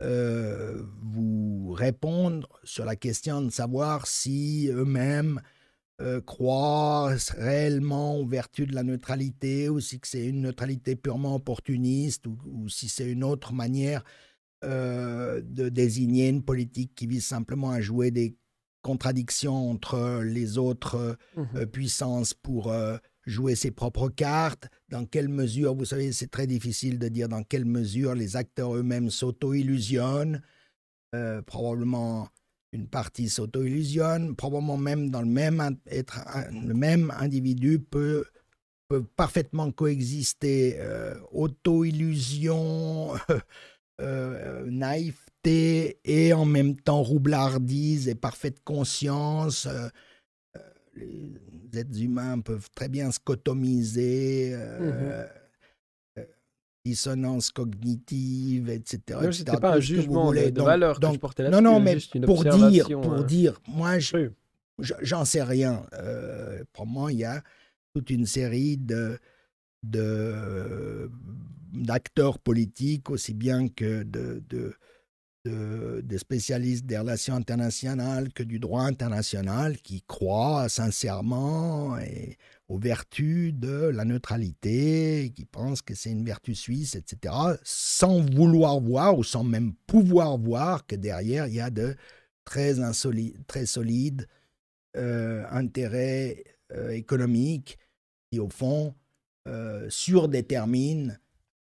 euh, vous répondre sur la question de savoir si eux-mêmes euh, croient réellement aux vertus de la neutralité, ou si c'est une neutralité purement opportuniste, ou, si c'est une autre manière de désigner une politique qui vise simplement à jouer des contradictions entre les autres mmh puissances pour jouer ses propres cartes, dans quelle mesure, vous savez, c'est très difficile de dire dans quelle mesure les acteurs eux-mêmes s'auto-illusionnent, euh, probablement une partie s'auto-illusionne, probablement même dans le même, être, le même individu peut, parfaitement coexister euh, auto-illusion, euh, naïveté et en même temps roublardise et parfaite conscience les êtres humains peuvent très bien scotomiser, dissonance euh, mhm. euh, cognitive, etc. Non, c'était pas un jugement de, donc, valeur que je portais là. Non, non, mais pour dire, pour euh. dire, moi, j'en sais rien. pour moi, il y a toute une série de, de d'acteurs politiques aussi bien que de, de de, spécialistes des relations internationales que du droit international qui croient sincèrement aux vertus de la neutralité, qui pensent que c'est une vertu suisse, etc., sans vouloir voir ou sans même pouvoir voir que derrière, il y a de très, très solides euh, intérêts euh, économiques qui, au fond, euh, surdéterminent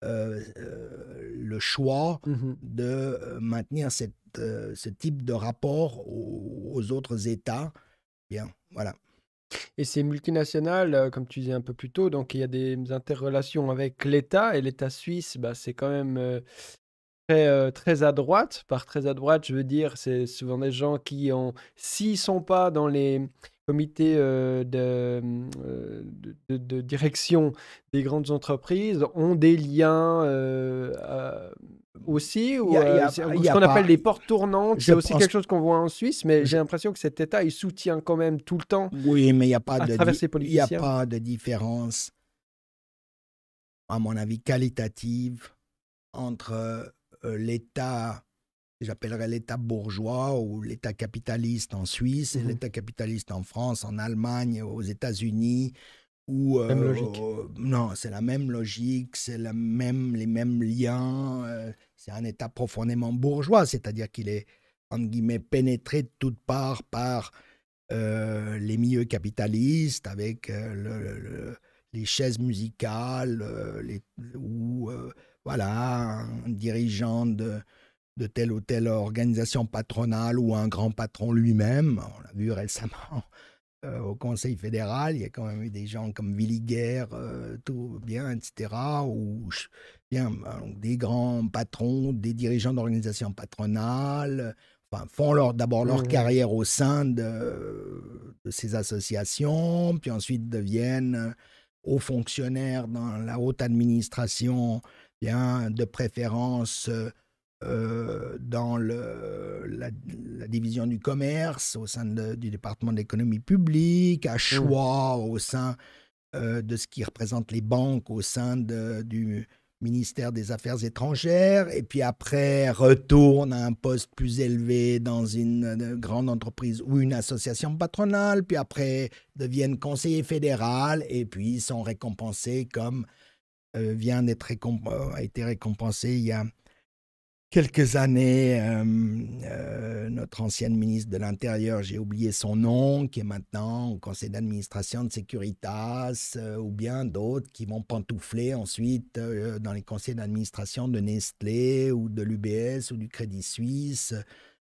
euh, euh, le choix mmh de euh, maintenir cette, ce type de rapport aux, autres États. Bien, voilà. Et ces multinationales, comme tu disais un peu plus tôt, donc il y a des interrelations avec l'État et l'État suisse, bah, c'est quand même Très, très, à droite. Par très à droite, je veux dire, c'est souvent des gens qui, s'ils ne sont pas dans les, comité euh, euh, de, direction des grandes entreprises ont des liens euh, aussi ou, ce qu'on appelle les portes tournantes C'est aussi quelque chose qu'on voit en Suisse, mais j'ai l'impression que cet État, il soutient quand même tout le temps. Oui, mais il n'y a, pas de a pas de différence, à mon avis, qualitative entre l'État j'appellerais l'État bourgeois ou l'État capitaliste en Suisse, mmh l'État capitaliste en France, en Allemagne, aux États-Unis. Où, même euh, logique. non, c'est la même logique, c'est la même, les mêmes liens. Euh, c'est un État profondément bourgeois, c'est-à-dire qu'il est, entre guillemets, pénétré de toutes parts par euh, les milieux capitalistes, avec le, les chaises musicales, les, ou voilà, un dirigeant de, de telle ou telle organisation patronale ou un grand patron lui-même. On l'a vu récemment euh, au Conseil fédéral, il y a quand même eu des gens comme Williger, euh, tout bien, etc., ou bien, des grands patrons, des dirigeants d'organisations patronales, Enfin, font leur, d'abord leur mmh. carrière au sein de, de, ces associations, puis ensuite deviennent hauts fonctionnaires dans la haute administration, bien de préférence euh, euh, dans le, la, division du commerce, au sein du département de l'économie publique, à choix mmh. au sein euh, de ce qui représente les banques, au sein du ministère des Affaires étrangères, et puis après retourne à un poste plus élevé dans une euh, grande entreprise ou une association patronale, puis après deviennent conseiller fédéral, et puis sont récompensés comme vient d'être a été récompensé il y a quelques années, euh, euh, notre ancienne ministre de l'Intérieur, j'ai oublié son nom, qui est maintenant au conseil d'administration de Securitas, euh, ou bien d'autres qui vont pantoufler ensuite dans les conseils d'administration de Nestlé ou de l'UBS ou du Crédit Suisse,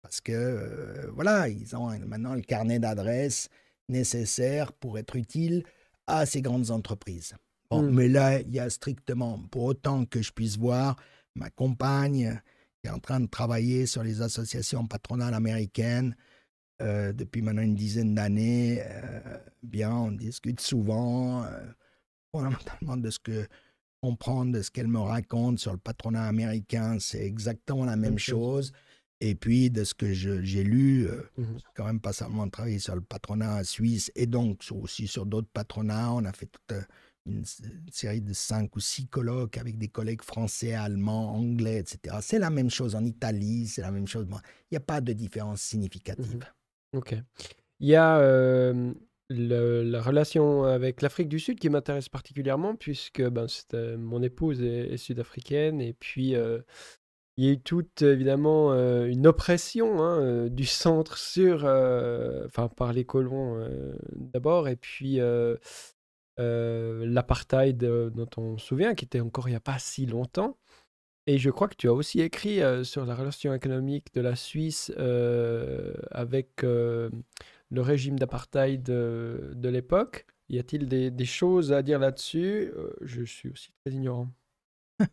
parce que, voilà, ils ont maintenant le carnet d'adresses nécessaire pour être utile à ces grandes entreprises. Bon, hmm. mais là, il y a strictement, pour autant que je puisse voir, ma compagne, est en train de travailler sur les associations patronales américaines euh, depuis maintenant une dizaine d'années. Euh, bien, on discute souvent euh, fondamentalement de ce que comprendre de ce qu'elle me raconte sur le patronat américain, c'est exactement la même, chose. Et puis de ce que j'ai lu, mmh quand même pas seulement travaillé sur le patronat suisse et donc aussi sur d'autres patronats. On a fait toute une, série de cinq ou six colloques avec des collègues français, allemands, anglais, etc. C'est la même chose en Italie, c'est la même chose. Il n'y a pas de différence significative. Mhm. Ok. Il y a euh, la relation avec l'Afrique du Sud qui m'intéresse particulièrement puisque ben, euh, mon épouse est, sud-africaine et puis euh, il y a eu toute évidemment une oppression hein, du centre sur, enfin par les colons d'abord, et puis euh, l'apartheid euh, dont on se souvient, qui était encore il n'y a pas si longtemps. Et je crois que tu as aussi écrit euh, sur la relation économique de la Suisse avec le régime d'apartheid de, de l'époque. Y a-t-il des, des, choses à dire là-dessus Je suis aussi très ignorant.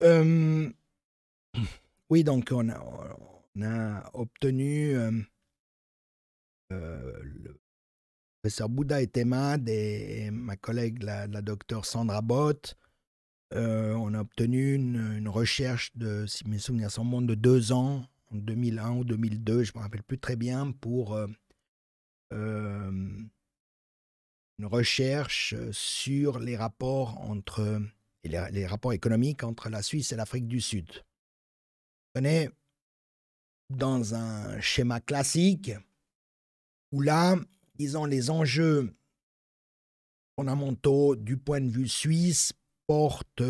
oui, donc on a, on a obtenu le professeur Bouddha était et, ma collègue, la, docteur docteure Sandra Bott. Euh, on a obtenu une, recherche de, si mes souvenirs sont de deux ans, en 2001 ou 2002, je ne me rappelle plus très bien, pour euh, euh, une recherche sur les rapports entre les rapports économiques entre la Suisse et l'Afrique du Sud. On est dans un schéma classique où là, disons, les enjeux fondamentaux du point de vue suisse portent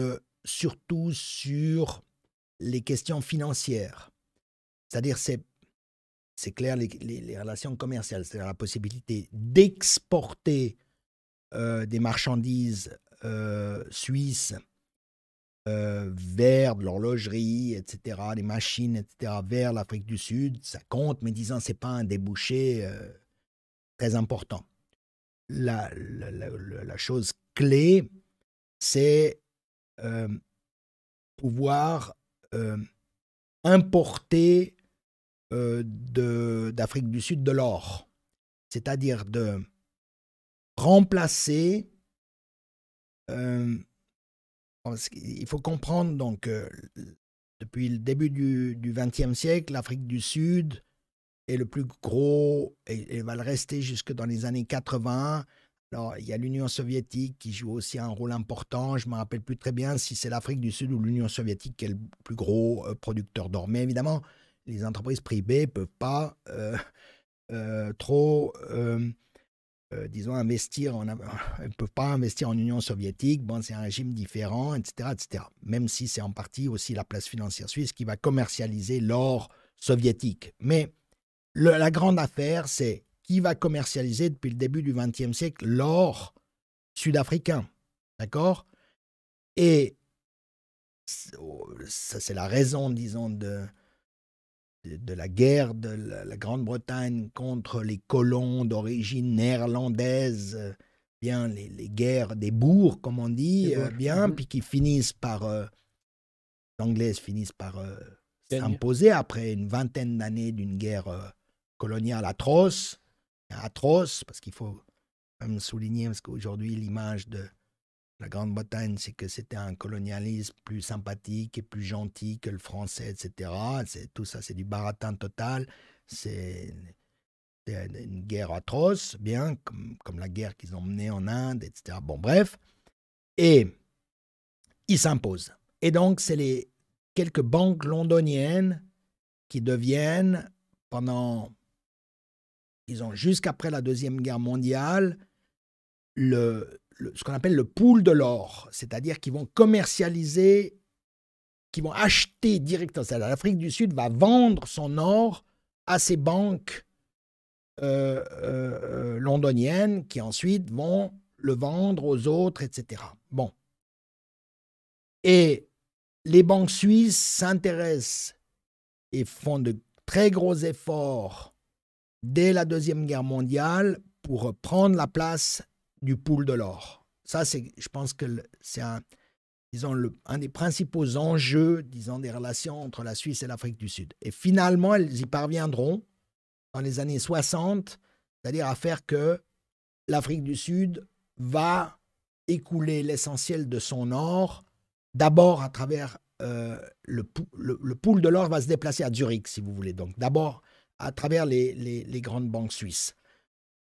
surtout sur les questions financières. C'est-à-dire, c'est, c'est clair, les, relations commerciales, c'est-à-dire la possibilité d'exporter euh, des marchandises euh, suisses euh, vers de l'horlogerie, etc., des machines, etc., vers l'Afrique du Sud, ça compte, mais disons, ce n'est pas un débouché très important. La, chose clé, c'est euh, pouvoir euh, importer euh, d'Afrique du Sud de l'or, c'est-à-dire de remplacer euh, il faut comprendre donc depuis le début du XXe siècle, l'Afrique du Sud est le plus gros et, va le rester jusque dans les années 80. Alors, il y a l'Union soviétique qui joue aussi un rôle important. Je ne me rappelle plus très bien si c'est l'Afrique du Sud ou l'Union soviétique qui est le plus gros euh, producteur d'or. Mais évidemment, les entreprises privées ne peuvent pas euh, euh, trop, disons, investir. En, elles ne peuvent pas investir en Union soviétique. Bon, c'est un régime différent, etc., etc. Même si c'est en partie aussi la place financière suisse qui va commercialiser l'or soviétique. Mais la grande affaire, c'est qui va commercialiser depuis le début du XXe siècle l'or sud-africain. D'accord Et ça, c'est la raison, disons, de, de, la guerre de la, Grande-Bretagne contre les colons d'origine néerlandaise. Bien, les, guerres des bourgs, comme on dit, euh, bien, mhm. puis qui finissent par. Euh, finissent par euh, s'imposer après une vingtaine d'années d'une guerre colonial atroce, atroce, parce qu'il faut même souligner, parce qu'aujourd'hui, l'image de la Grande-Bretagne, c'est que c'était un colonialisme plus sympathique et plus gentil que le français, etc. C'est, tout ça, c'est du baratin total. C'est une guerre atroce, bien, comme, comme la guerre qu'ils ont menée en Inde, etc. Bon, bref. Et ils s'imposent. Et donc, c'est les quelques banques londoniennes qui deviennent, pendant ils ont jusqu'après la Deuxième Guerre mondiale le, ce qu'on appelle le pool de l'or, c'est-à-dire qu'ils vont commercialiser, qu'ils vont acheter directement. L'Afrique du Sud va vendre son or à ces banques euh, euh, londoniennes qui ensuite vont le vendre aux autres, etc. Bon. Et les banques suisses s'intéressent et font de très gros efforts dès la Deuxième Guerre mondiale pour prendre la place du pool de l'or. Ça, c'est, je pense que c'est un, disons, le, un des principaux enjeux, disons, des relations entre la Suisse et l'Afrique du Sud. Et finalement, elles y parviendront dans les années 60, c'est-à-dire à faire que l'Afrique du Sud va écouler l'essentiel de son or, d'abord à travers euh, le, le, de l'or va se déplacer à Zurich, si vous voulez. Donc d'abord à travers les, grandes banques suisses.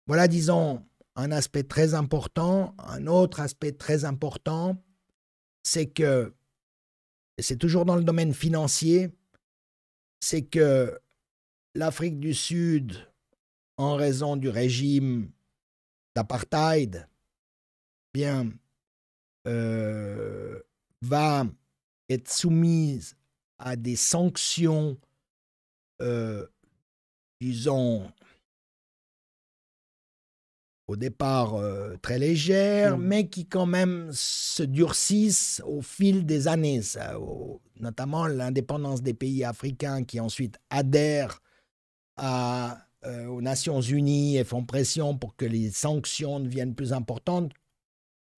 Voilà, disons, un aspect très important. Un autre aspect très important, c'est que, c'est toujours dans le domaine financier, c'est que l'Afrique du Sud, en raison du régime d'apartheid, bien, euh, va être soumise à des sanctions euh, disons, au départ euh, très légères, mmh. mais qui quand même se durcissent au fil des années, notamment l'indépendance des pays africains qui ensuite adhèrent à, euh, aux Nations Unies et font pression pour que les sanctions deviennent plus importantes,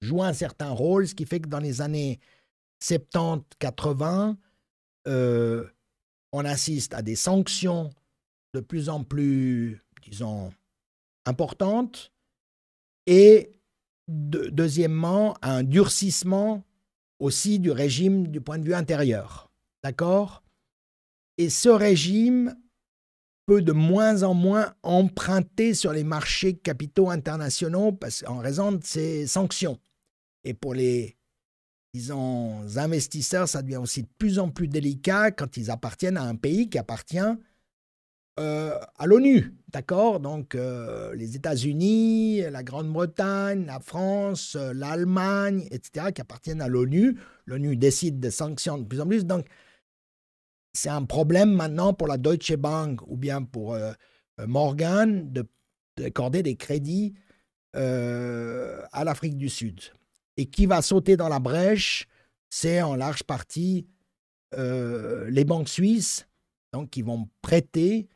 jouent un certain rôle, ce qui fait que dans les années 70-80, euh, on assiste à des sanctions de plus en plus, disons, importante, et deuxièmement, un durcissement aussi du régime du point de vue intérieur. D'accord Et ce régime peut de moins en moins emprunter sur les marchés capitaux internationaux parce, en raison de ces sanctions. Et pour les disons, investisseurs, ça devient aussi de plus en plus délicat quand ils appartiennent à un pays qui appartient euh, à l'ONU, d'accord Donc euh, les États-Unis, la Grande-Bretagne, la France, euh, l'Allemagne, etc., qui appartiennent à l'ONU. L'ONU décide de sanctions de plus en plus. Donc c'est un problème maintenant pour la Deutsche Bank ou bien pour Morgan de accorder des crédits à l'Afrique du Sud. Et qui va sauter dans la brèche, c'est en large partie les banques suisses, donc qui vont prêter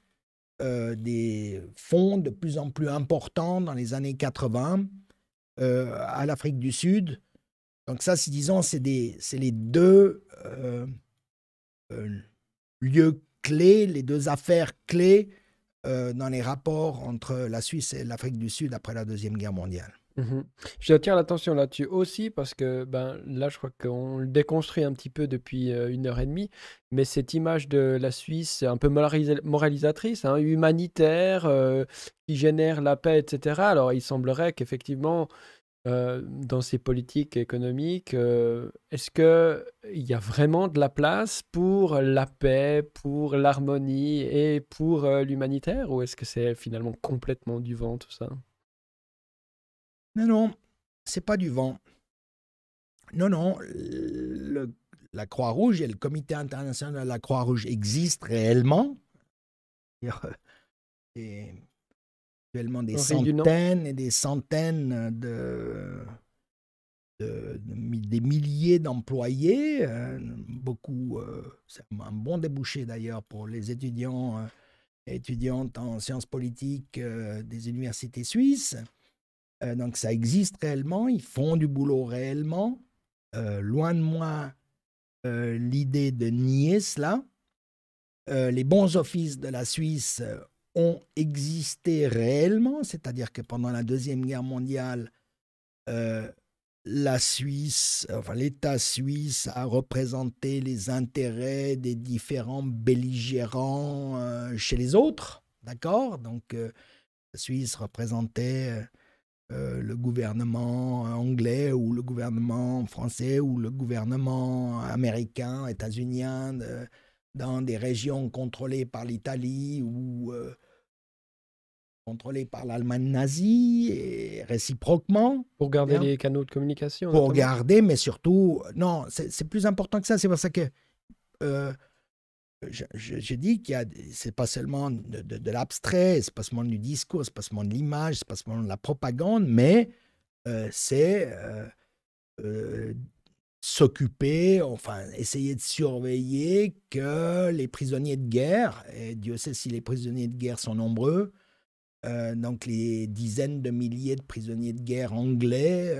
euh, des fonds de plus en plus importants dans les années 80 euh, à l'Afrique du Sud. Donc ça, disons, c'est les deux euh, lieux clés, les deux affaires clés dans les rapports entre la Suisse et l'Afrique du Sud après la Deuxième Guerre mondiale. Mmh je tiens l'attention là-dessus aussi parce que ben, là, je crois qu'on le déconstruit un petit peu depuis une heure et demie, mais cette image de la Suisse un peu moralisatrice, hein, humanitaire, qui génère la paix, etc. Alors, il semblerait qu'effectivement, dans ces politiques économiques, est-ce qu'il y a vraiment de la place pour la paix, pour l'harmonie et pour l'humanitaire, ou est-ce que c'est finalement complètement du vent tout ça non, non, c'est pas du vent. Non, non, la Croix-Rouge et le Comité international de la Croix-Rouge existent réellement. a euh, actuellement des centaines et des centaines de, des milliers d'employés, euh, beaucoup, euh, c'est un bon débouché d'ailleurs pour les étudiants et étudiantes en sciences politiques des universités suisses. Euh, donc ça existe réellement, ils font du boulot réellement. Euh, loin de moi euh, l'idée de nier cela. les bons offices de la Suisse ont existé réellement, c'est-à-dire que pendant la Deuxième Guerre mondiale, la Suisse, l'État suisse a représenté les intérêts des différents belligérants chez les autres, d'accord Donc la Suisse représentait euh, le gouvernement anglais ou le gouvernement français ou le gouvernement américain, états-unien, euh, dans des régions contrôlées par l'Italie ou euh, contrôlées par l'Allemagne nazie, et réciproquement. Pour garder les canaux de communication. Pour garder, mais surtout, non, c'est plus important que ça. C'est pour ça que j'ai dit qu'il y a, c'est pas seulement de, de, de l'abstrait, c'est pas seulement du discours, c'est pas seulement de l'image, c'est pas seulement de la propagande, mais euh, c'est euh, euh, s'occuper, enfin essayer de surveiller que les prisonniers de guerre, et Dieu sait si les prisonniers de guerre sont nombreux, donc les dizaines de milliers de prisonniers de guerre anglais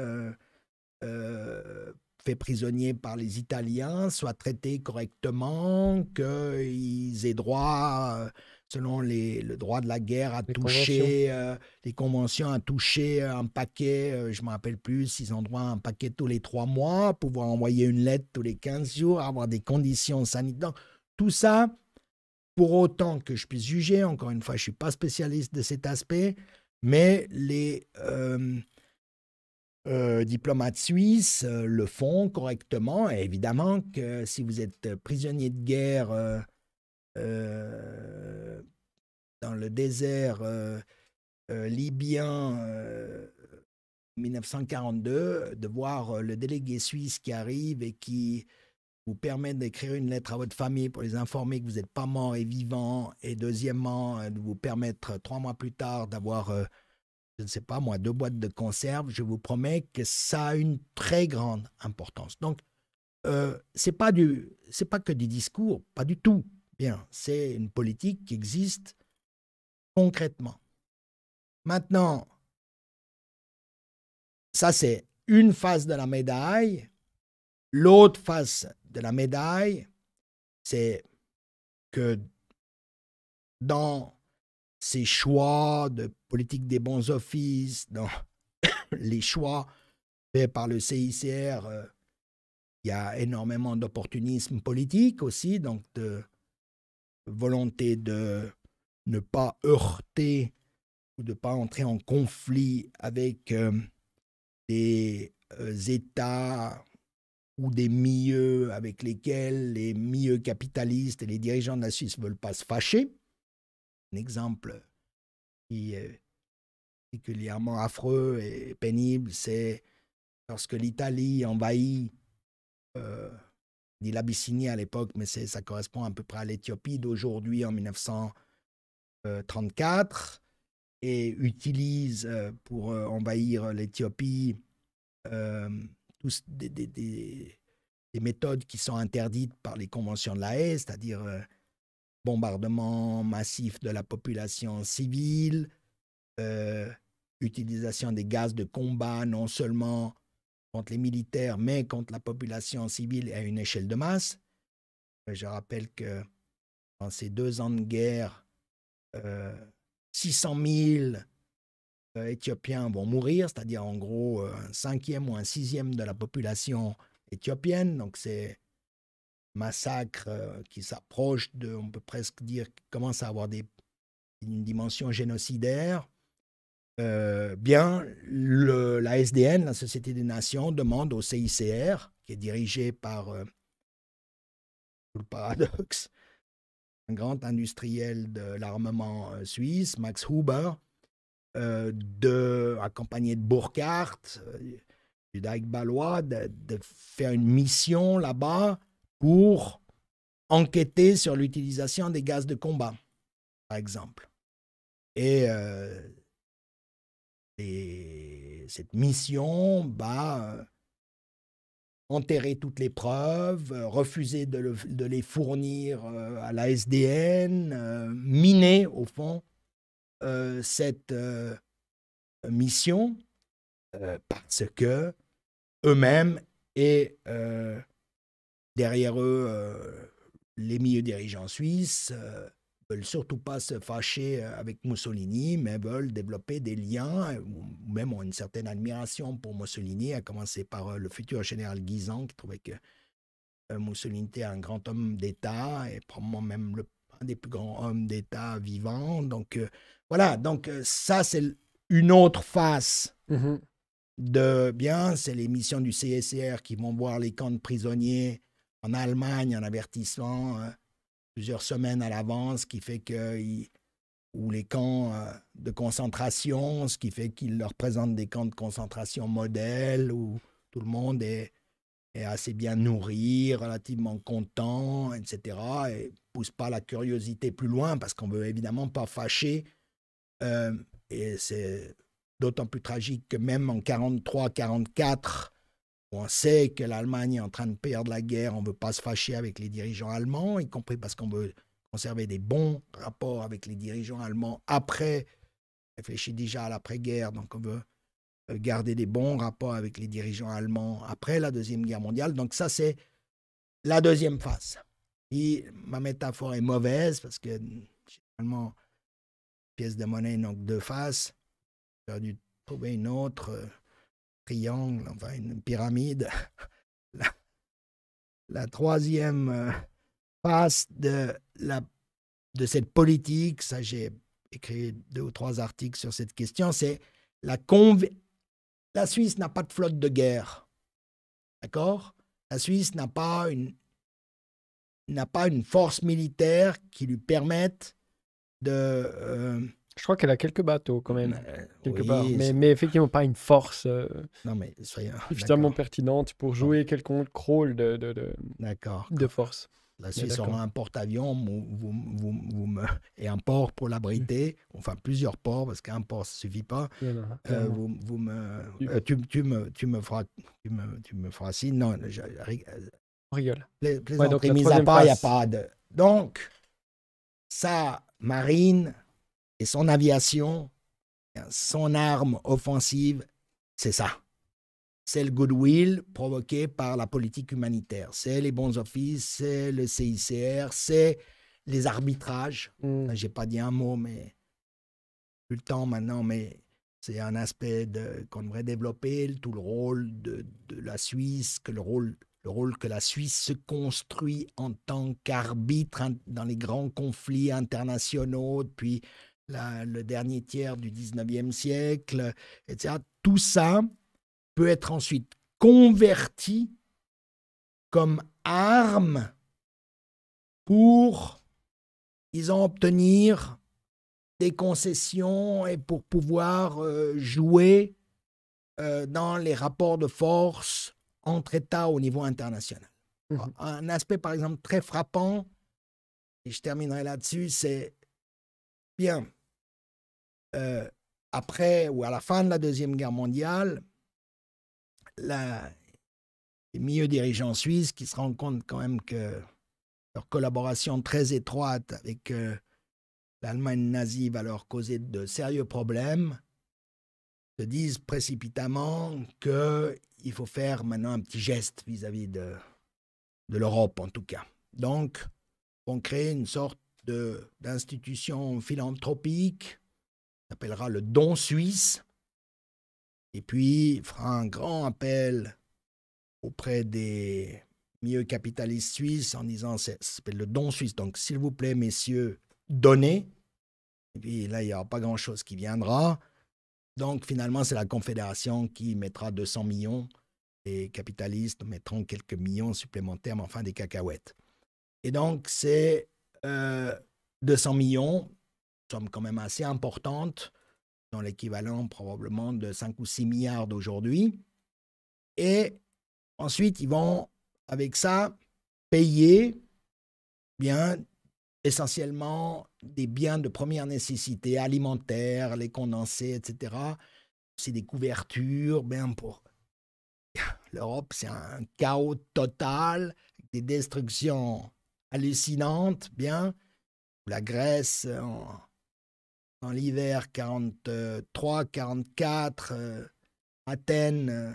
fait prisonnier par les Italiens soient traités correctement, qu'ils aient droit, euh, selon le droit de la guerre, à toucher euh, les conventions, à toucher euh, un paquet, je ne me rappelle plus, ils ont droit à un paquet tous les trois mois, pouvoir envoyer une lettre tous les 15 jours, avoir des conditions sanitaires. Tout ça, pour autant que je puisse juger, encore une fois, je ne suis pas spécialiste de cet aspect, mais les euh, diplomates suisses euh, le font correctement. évidemment que si vous êtes prisonnier de guerre euh, euh, dans le désert libyen 1942, de voir le délégué suisse qui arrive et qui vous permet d'écrire une lettre à votre famille pour les informer que vous n'êtes pas mort et vivant, et deuxièmement, de vous permettre trois mois plus tard d'avoir je ne sais pas moi, deux boîtes de conserve, je vous promets que ça a une très grande importance. Donc, euh, c'est pas du, c'est pas que du discours, pas du tout. Bien, c'est une politique qui existe concrètement. Maintenant, ça c'est une face de la médaille. L'autre face de la médaille, c'est que dans ces choix de politique des bons offices, dans les choix faits par le CICR, euh, il y a énormément d'opportunisme politique aussi, donc de volonté de ne pas heurter ou de ne pas entrer en conflit avec euh, des euh, États ou des milieux avec lesquels les milieux capitalistes et les dirigeants de la Suisse ne veulent pas se fâcher exemple qui est euh, particulièrement affreux et pénible, c'est lorsque l'Italie envahit euh, l'Abyssinie à l'époque, mais ça correspond à peu près à l'Éthiopie d'aujourd'hui en 1934, euh, et utilise euh, pour envahir l'Éthiopie tous des, des, méthodes qui sont interdites par les conventions de la haie, c'est-à-dire bombardement massif de la population civile, euh, utilisation des gaz de combat non seulement contre les militaires, mais contre la population civile à une échelle de masse. Euh, je rappelle que dans ces deux ans de guerre, 600 euh, 000 Éthiopiens vont mourir, c'est-à-dire en gros un cinquième ou un sixième de la population éthiopienne. Donc c'est massacre euh, qui s'approche de, on peut presque dire, qui commence à avoir des, une dimension génocidaire, euh, bien, la SDN, la Société des Nations, demande au CICR, qui est dirigé par, euh, le paradoxe, un grand industriel de l'armement suisse, Max Huber, de, accompagné de Burkhardt, du Balois, de, faire une mission là-bas pour enquêter sur l'utilisation des gaz de combat, par exemple. Et, euh, cette mission va bah, euh, enterrer toutes les preuves, euh, refuser de, les fournir à la SDN, miner au fond cette mission parce que eux-mêmes et Derrière eux, euh, les milieux dirigeants suisses ne euh, veulent surtout pas se fâcher euh, avec Mussolini, mais veulent développer des liens, ou même ont une certaine admiration pour Mussolini, à commencer par le futur général Guisan, qui trouvait que Mussolini était un grand homme d'État, et probablement même un des plus grands hommes d'État vivants. Donc voilà, donc ça c'est une autre face. Mmh de bien, c'est les missions du CSR qui vont voir les camps de prisonniers en Allemagne en avertissant euh, plusieurs semaines à l'avance, qui fait que ou les camps euh, de concentration, ce qui fait qu'ils leur présentent des camps de concentration modèles où tout le monde est, est assez bien nourri, relativement content, etc. Et pousse pas la curiosité plus loin parce qu'on veut évidemment pas fâcher. Euh, et c'est d'autant plus tragique que même en 43-44, on sait que l'Allemagne est en train de perdre la guerre, on ne veut pas se fâcher avec les dirigeants allemands, y compris parce qu'on veut conserver des bons rapports avec les dirigeants allemands après. réfléchis déjà à l'après-guerre, donc on veut euh, garder des bons rapports avec les dirigeants allemands après la Deuxième Guerre mondiale. Donc ça, c'est la deuxième phase. Et ma métaphore est mauvaise parce que finalement, pièce de monnaie donc deux faces. J'aurais dû trouver une autre. Euh, triangle, enfin une pyramide. La, troisième euh, face de, la, de cette politique, ça j'ai écrit deux ou trois articles sur cette question, c'est la La Suisse n'a pas de flotte de guerre. D'accord La Suisse n'a pas une n'a pas une force militaire qui lui permette de, euh, je crois qu'elle a quelques bateaux quand même, Mais, euh, mais, effectivement, pas une force euh, non, mais pertinente pour jouer quelconque rôle de, de, de, de force. La Suisse aura un porte-avions et un port pour l'abriter, enfin plusieurs ports, parce qu'un port ne suffit pas. Euh, tu, me, tu, me feras, tu, me, feras signe. Non, je... rigole. Les à part, il n'y a pas de. Donc, ça, Marine, et son aviation, son arme offensive, c'est ça. C'est le goodwill provoqué par la politique humanitaire. C'est les bons offices, c'est le CICR, c'est les arbitrages. Je hmm. J'ai pas dit un mot, mais plus le temps maintenant, mais c'est un aspect qu'on devrait développer, tout le rôle de, la Suisse, que le rôle, le rôle que la Suisse se construit en tant qu'arbitre dans les grands conflits internationaux depuis le dernier tiers du 19e siècle, etc. Tout ça peut être ensuite converti comme arme pour, disons, obtenir des concessions et pour pouvoir euh, jouer euh, dans les rapports de force entre États au niveau international. Mmh. Un aspect, par exemple, très frappant, et je terminerai là-dessus, c'est Bien. Euh, après ou à la fin de la Deuxième Guerre mondiale, les milieux dirigeants suisses qui se rendent compte quand même que leur collaboration très étroite avec euh, l'Allemagne nazie va leur causer de sérieux problèmes, se disent précipitamment qu'il faut faire maintenant un petit geste vis-à-vis -vis de, de l'Europe en tout cas. Donc, on crée une sorte d'institutions philanthropiques, s'appellera le don suisse, et puis fera un grand appel auprès des mieux capitalistes suisses en disant, ça s'appelle le don suisse, donc s'il vous plaît, messieurs, donnez, et puis là, il n'y aura pas grand-chose qui viendra. Donc finalement, c'est la Confédération qui mettra 200 millions, les capitalistes mettront quelques millions supplémentaires, mais enfin des cacahuètes. Et donc, c'est 200 euh, millions, somme quand même assez importante, dans l'équivalent probablement de 5 ou 6 milliards d'aujourd'hui. Et ensuite, ils vont, avec ça, payer bien essentiellement des biens de première nécessité, alimentaires, les condensés, etc. C'est des couvertures, bien pour l'Europe, c'est un chaos total, des destructions hallucinante, bien, la Grèce euh, en, dans l'hiver 43-44, euh, Athènes, euh,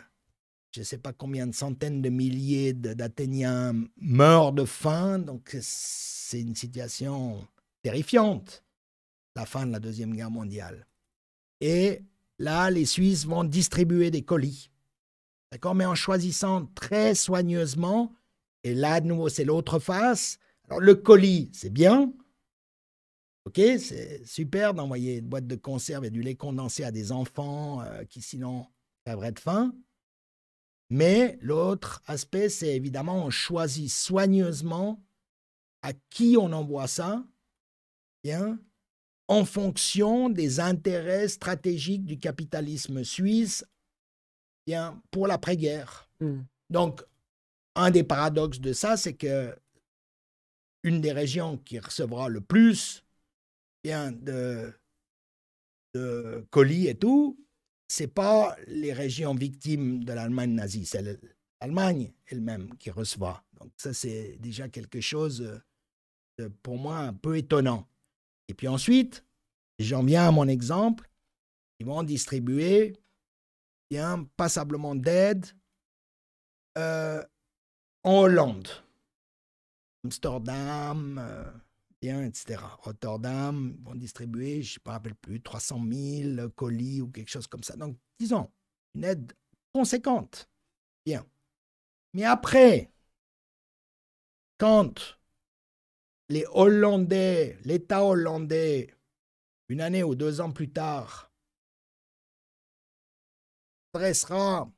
je ne sais pas combien de centaines de milliers d'Athéniens meurent de faim, donc c'est une situation terrifiante, la fin de la Deuxième Guerre mondiale. Et là, les Suisses vont distribuer des colis, d'accord, mais en choisissant très soigneusement, et là, de nouveau, c'est l'autre face, le colis, c'est bien. OK, c'est super d'envoyer une boîte de conserve et du lait condensé à des enfants euh, qui sinon vrai de faim. Mais l'autre aspect, c'est évidemment, on choisit soigneusement à qui on envoie ça, bien, en fonction des intérêts stratégiques du capitalisme suisse, bien, pour l'après-guerre. Hmm. Donc, un des paradoxes de ça, c'est que une des régions qui recevra le plus bien de, colis et tout, ce n'est pas les régions victimes de l'Allemagne nazie, c'est l'Allemagne elle-même qui recevra. Donc ça, c'est déjà quelque chose, pour moi, un peu étonnant. Et puis ensuite, j'en viens à mon exemple, ils vont distribuer bien passablement d'aide euh, en Hollande. Amsterdam, bien, etc. Rotterdam vont distribuer, je ne me rappelle plus, 300 000 colis ou quelque chose comme ça. Donc, disons, une aide conséquente. Bien. Mais après, quand les Hollandais, l'État hollandais, une année ou deux ans plus tard, adressera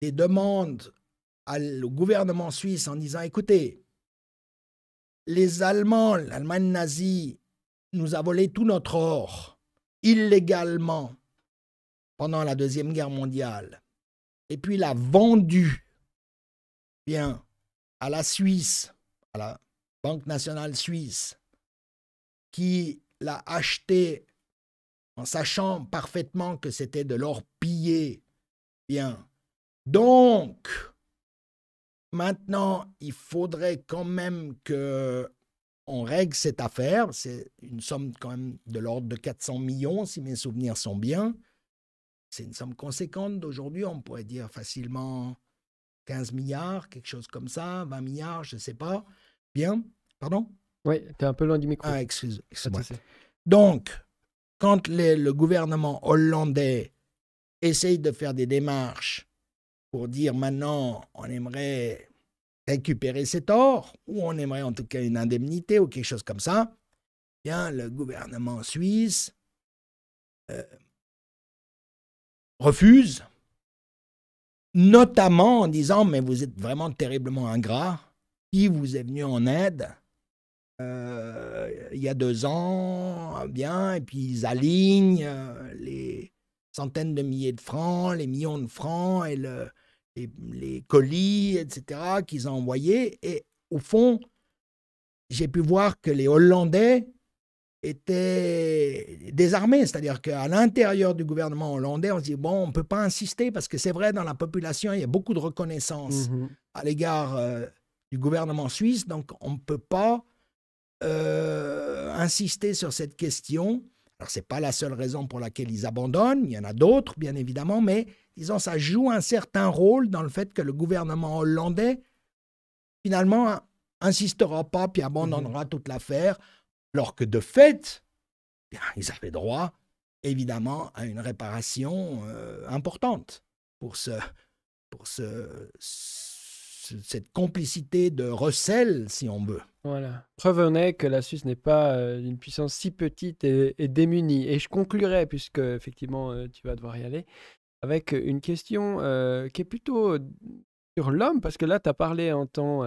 des demandes au gouvernement suisse en disant, écoutez, les Allemands, l'Allemagne nazie, nous a volé tout notre or, illégalement, pendant la Deuxième Guerre mondiale, et puis l'a vendu, bien, à la Suisse, à la Banque nationale suisse, qui l'a acheté en sachant parfaitement que c'était de l'or pillé. Bien. Donc, Maintenant, il faudrait quand même que on règle cette affaire. C'est une somme quand même de l'ordre de 400 millions, si mes souvenirs sont bien. C'est une somme conséquente d'aujourd'hui, on pourrait dire facilement 15 milliards, quelque chose comme ça, 20 milliards, je ne sais pas. Bien, pardon Oui, tu es un peu loin du micro. Ah, excuse-moi. Donc, quand le gouvernement hollandais essaye de faire des démarches pour dire maintenant on aimerait récupérer cet or, ou on aimerait en tout cas une indemnité ou quelque chose comme ça, bien le gouvernement suisse euh, refuse, notamment en disant mais vous êtes vraiment terriblement ingrat, qui vous est venu en aide euh, il y a deux ans, bien, et puis ils alignent euh, les centaines de milliers de francs, les millions de francs et le, les, colis, etc., qu'ils ont envoyés. Et au fond, j'ai pu voir que les Hollandais étaient désarmés. C'est-à-dire qu'à l'intérieur du gouvernement hollandais, on se dit, bon, on ne peut pas insister parce que c'est vrai, dans la population, il y a beaucoup de reconnaissance mmh à l'égard euh, du gouvernement suisse, donc on ne peut pas euh, insister sur cette question. Alors, ce n'est pas la seule raison pour laquelle ils abandonnent, il y en a d'autres, bien évidemment, mais disons, ça joue un certain rôle dans le fait que le gouvernement hollandais, finalement, insistera pas puis abandonnera mhm. toute l'affaire, alors que de fait, bien, ils avaient droit, évidemment, à une réparation euh, importante pour, ce, pour ce, cette complicité de recel, si on veut. Voilà. Preuve en que la Suisse n'est pas euh, une puissance si petite et, démunie. Et je conclurai, puisque effectivement euh, tu vas devoir y aller, avec une question euh, qui est plutôt sur l'homme, parce que là tu as parlé en tant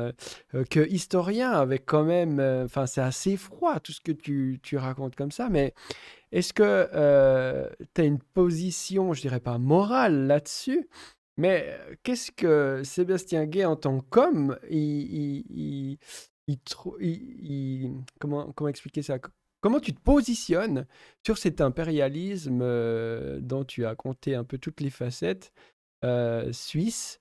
que historien, avec quand même, enfin c'est assez froid tout ce que tu, racontes comme ça, mais est-ce que tu as une position, je dirais pas morale là-dessus mais qu'est-ce que Sébastien Gay, en tant qu'homme, il, comment, expliquer ça Comment tu te positionnes sur cet impérialisme euh, dont tu as compté un peu toutes les facettes euh, suisse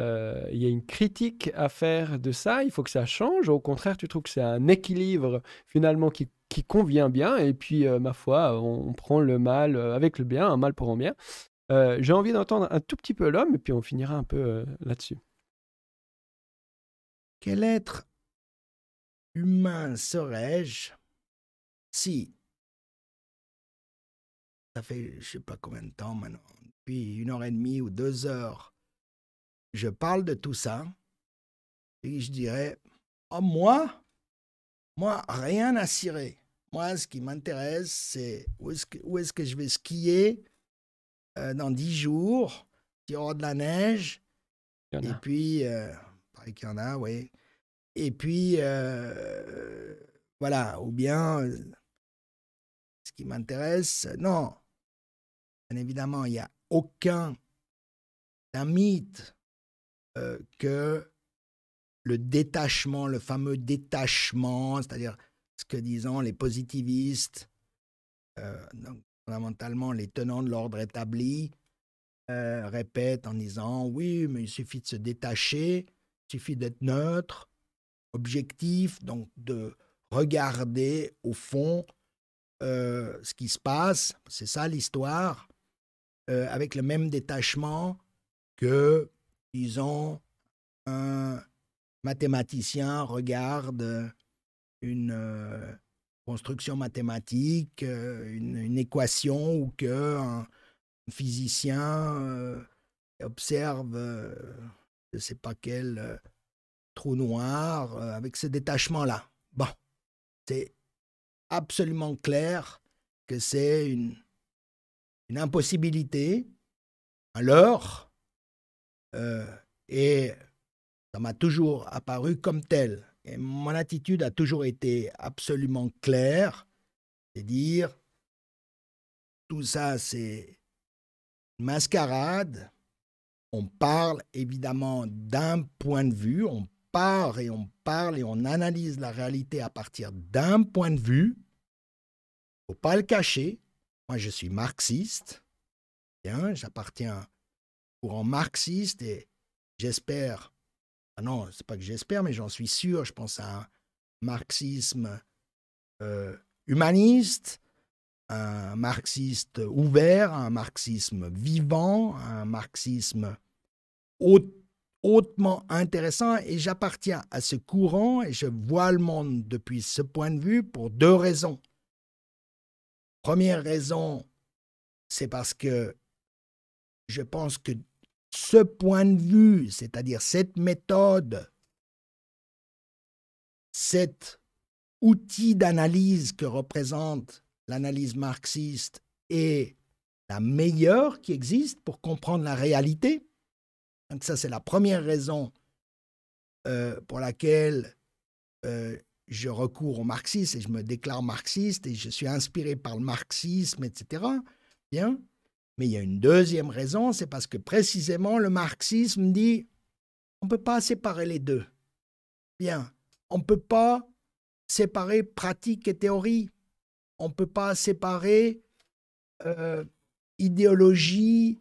euh, il y a une critique à faire de ça, il faut que ça change. Au contraire, tu trouves que c'est un équilibre finalement qui, qui convient bien. Et puis, ma foi, on, prend le mal avec le bien, un mal pour un bien. J'ai envie d'entendre un tout petit peu l'homme, et puis on finira un peu là-dessus. Quel être humain serais-je si ça fait je sais pas combien de temps maintenant, puis une heure et demie ou deux heures, je parle de tout ça et je dirais, oh moi, moi rien à cirer. Moi, ce qui m'intéresse, c'est où est-ce que, je vais skier euh, dans dix jours, s'il y aura de la neige. Et puis, euh, pareil qu'il y en a, oui. Et puis, euh, voilà, ou bien, euh, ce qui m'intéresse, euh, non. Bien évidemment, il n'y a aucun un mythe que le détachement, le fameux détachement, c'est-à-dire ce que disent les positivistes, donc, fondamentalement les tenants de l'ordre établi, répètent en disant oui, mais il suffit de se détacher, il suffit d'être neutre, objectif, donc de regarder au fond euh, ce qui se passe, c'est ça l'histoire, euh, avec le même détachement que, disons, un mathématicien regarde une euh, construction mathématique, une, équation, ou que un, physicien observe, je ne sais pas quelle trou noir, euh, avec ce détachement-là. Bon, c'est absolument clair que c'est une, une impossibilité, Alors, euh, et ça m'a toujours apparu comme tel. Et mon attitude a toujours été absolument claire, c'est dire tout ça c'est une mascarade. On parle évidemment d'un point de vue, on part et on parle et on analyse la réalité à partir d'un point de vue, faut pas le cacher. Moi, je suis marxiste. j'appartiens au courant marxiste et j'espère. Ah non, c'est pas que j'espère, mais j'en suis sûr. Je pense à un marxisme euh, humaniste, un marxiste ouvert, un marxisme vivant, un marxisme autonome, hautement intéressant et j'appartiens à ce courant et je vois le monde depuis ce point de vue pour deux raisons. Première raison, c'est parce que je pense que ce point de vue, c'est-à-dire cette méthode, cet outil d'analyse que représente l'analyse marxiste est la meilleure qui existe pour comprendre la réalité donc ça, c'est la première raison euh, pour laquelle euh, je recours au marxisme et je me déclare marxiste et je suis inspiré par le marxisme, etc. Bien. Mais il y a une deuxième raison, c'est parce que précisément le marxisme dit on ne peut pas séparer les deux. Bien. On ne peut pas séparer pratique et théorie. On ne peut pas séparer euh, idéologie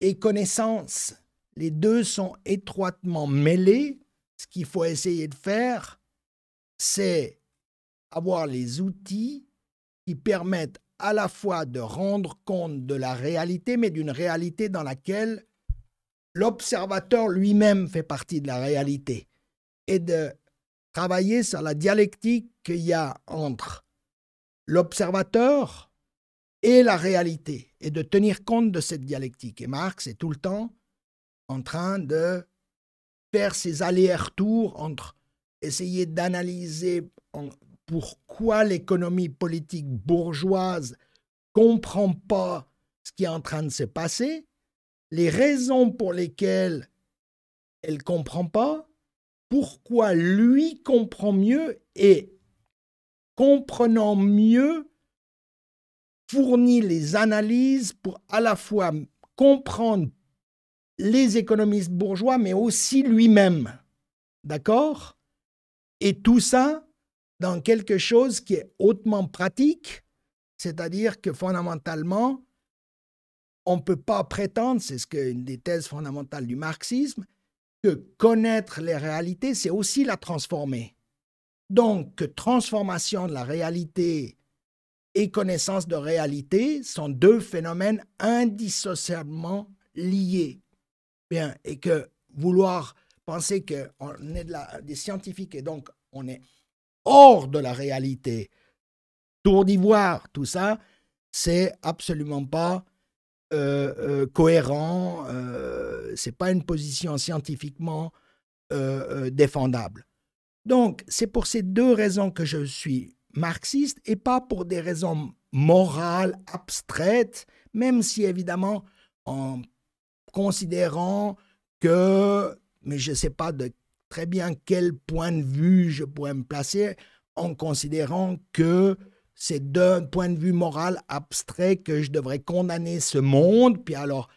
et connaissance. Les deux sont étroitement mêlés. Ce qu'il faut essayer de faire, c'est avoir les outils qui permettent à la fois de rendre compte de la réalité, mais d'une réalité dans laquelle l'observateur lui-même fait partie de la réalité, et de travailler sur la dialectique qu'il y a entre l'observateur et la réalité, et de tenir compte de cette dialectique. Et Marx est tout le temps en train de faire ses allers-retours entre essayer d'analyser pourquoi l'économie politique bourgeoise comprend pas ce qui est en train de se passer, les raisons pour lesquelles elle comprend pas, pourquoi lui comprend mieux et comprenant mieux fournit les analyses pour à la fois comprendre les économistes bourgeois, mais aussi lui-même. D'accord Et tout ça dans quelque chose qui est hautement pratique, c'est-à-dire que fondamentalement, on ne peut pas prétendre, c'est ce une des thèses fondamentales du marxisme, que connaître les réalités, c'est aussi la transformer. Donc, transformation de la réalité et connaissance de réalité sont deux phénomènes indissociablement liés et que vouloir penser qu'on est des scientifiques et donc on est hors de la réalité, tour d'ivoire, tout ça, c'est absolument pas euh, euh, cohérent, euh, c'est pas une position scientifiquement défendable. Donc, c'est pour ces deux raisons que je suis marxiste et pas pour des raisons morales abstraites, même si évidemment, en considérant que, mais je ne sais pas de très bien quel point de vue je pourrais me placer, en considérant que c'est d'un point de vue moral abstrait que je devrais condamner ce monde. Puis alors,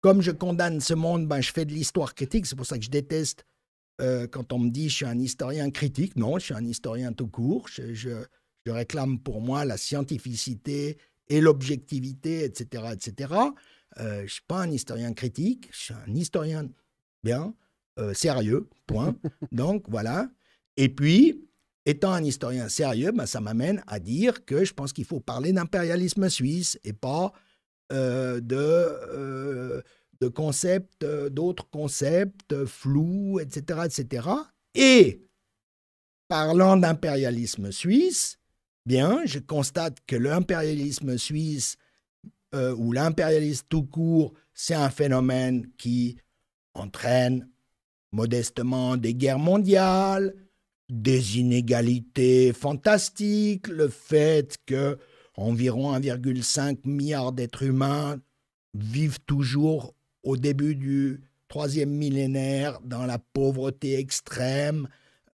comme je condamne ce monde, ben, je fais de l'histoire critique. C'est pour ça que je déteste euh, quand on me dit je suis un historien critique. Non, je suis un historien tout court. Je, je, je réclame pour moi la scientificité et l'objectivité, etc., etc. Euh, je ne suis pas un historien critique, je suis un historien bien, euh, sérieux, point. Donc voilà. Et puis, étant un historien sérieux, ben, ça m'amène à dire que je pense qu'il faut parler d'impérialisme suisse et pas euh, de, de concepts, d'autres concepts flous, etc., etc. Et parlant d'impérialisme suisse, bien, je constate que l'impérialisme suisse euh, où l'impérialisme tout court, c'est un phénomène qui entraîne modestement des guerres mondiales, des inégalités fantastiques, le fait que environ 1,5 milliard d'êtres humains vivent toujours au début du troisième millénaire dans la pauvreté extrême,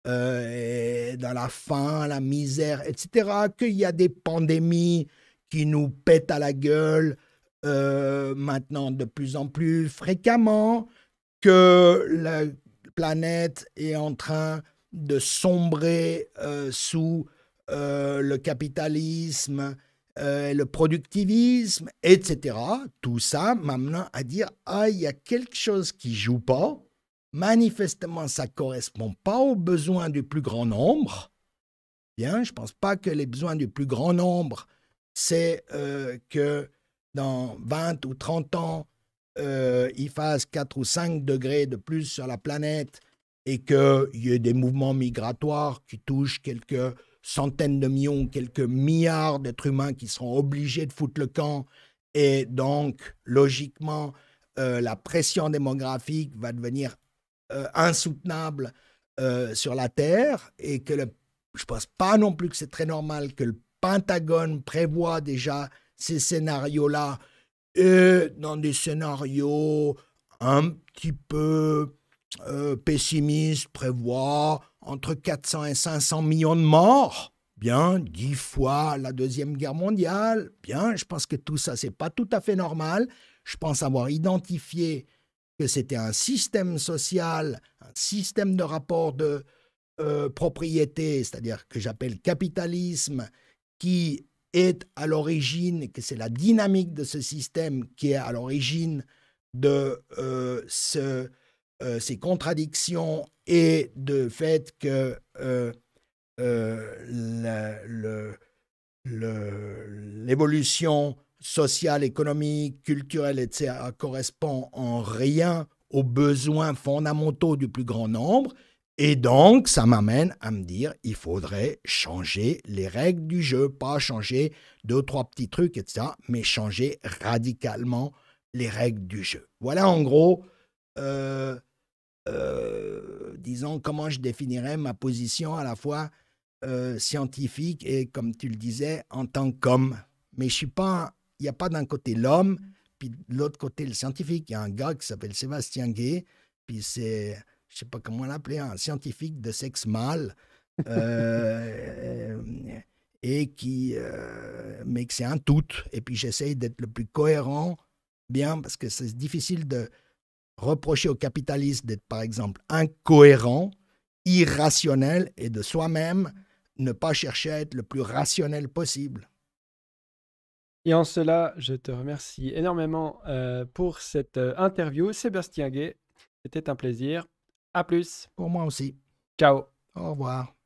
euh, dans la faim, la misère, etc., qu'il y a des pandémies qui nous pètent à la gueule euh, maintenant de plus en plus fréquemment, que la planète est en train de sombrer euh, sous euh, le capitalisme, le productivisme, etc. Tout ça m'amène à dire ah, il y a quelque chose qui joue pas. Manifestement, ça ne correspond pas aux besoins du plus grand nombre. Bien, je pense pas que les besoins du plus grand nombre c'est euh, que dans 20 ou 30 ans, euh, il fasse 4 ou 5 degrés de plus sur la planète et qu'il y ait des mouvements migratoires qui touchent quelques centaines de millions, quelques milliards d'êtres humains qui seront obligés de foutre le camp. Et donc, logiquement, euh, la pression démographique va devenir euh, insoutenable sur la Terre et que le, je ne pense pas non plus que c'est très normal que le Pentagone prévoit déjà ces scénarios-là et dans des scénarios un petit peu euh, pessimistes prévoit entre 400 et 500 millions de morts. Bien, dix fois la Deuxième Guerre mondiale. Bien, je pense que tout ça, c'est pas tout à fait normal. Je pense avoir identifié que c'était un système social, un système de rapport de euh, propriété, c'est-à-dire que j'appelle capitalisme, qui est à l'origine, que c'est la dynamique de ce système qui est à l'origine de euh, euh, ces contradictions et de fait que euh, l'évolution sociale, économique, culturelle, etc., correspond en rien aux besoins fondamentaux du plus grand nombre, et donc, ça m'amène à me dire, il faudrait changer les règles du jeu, pas changer deux, trois petits trucs, etc., mais changer radicalement les règles du jeu. Voilà en gros, euh, euh, disons, comment je définirais ma position à la fois euh, scientifique et, comme tu le disais, en tant qu'homme. Mais je suis pas, il n'y a pas d'un côté l'homme, mm. puis de l'autre côté le scientifique. Il y a un gars qui s'appelle Sébastien Gay, puis c'est je ne sais pas comment l'appeler, un scientifique de sexe mâle, euh, et qui, euh, mais que c'est un tout. Et puis j'essaye d'être le plus cohérent, bien, parce que c'est difficile de reprocher aux capitalistes d'être, par exemple, incohérent, irrationnel et de soi-même ne pas chercher à être le plus rationnel possible. Et en cela, je te remercie énormément euh, pour cette interview, Sébastien Gay. C'était un plaisir. A plus. Pour moi aussi. Ciao. Au revoir.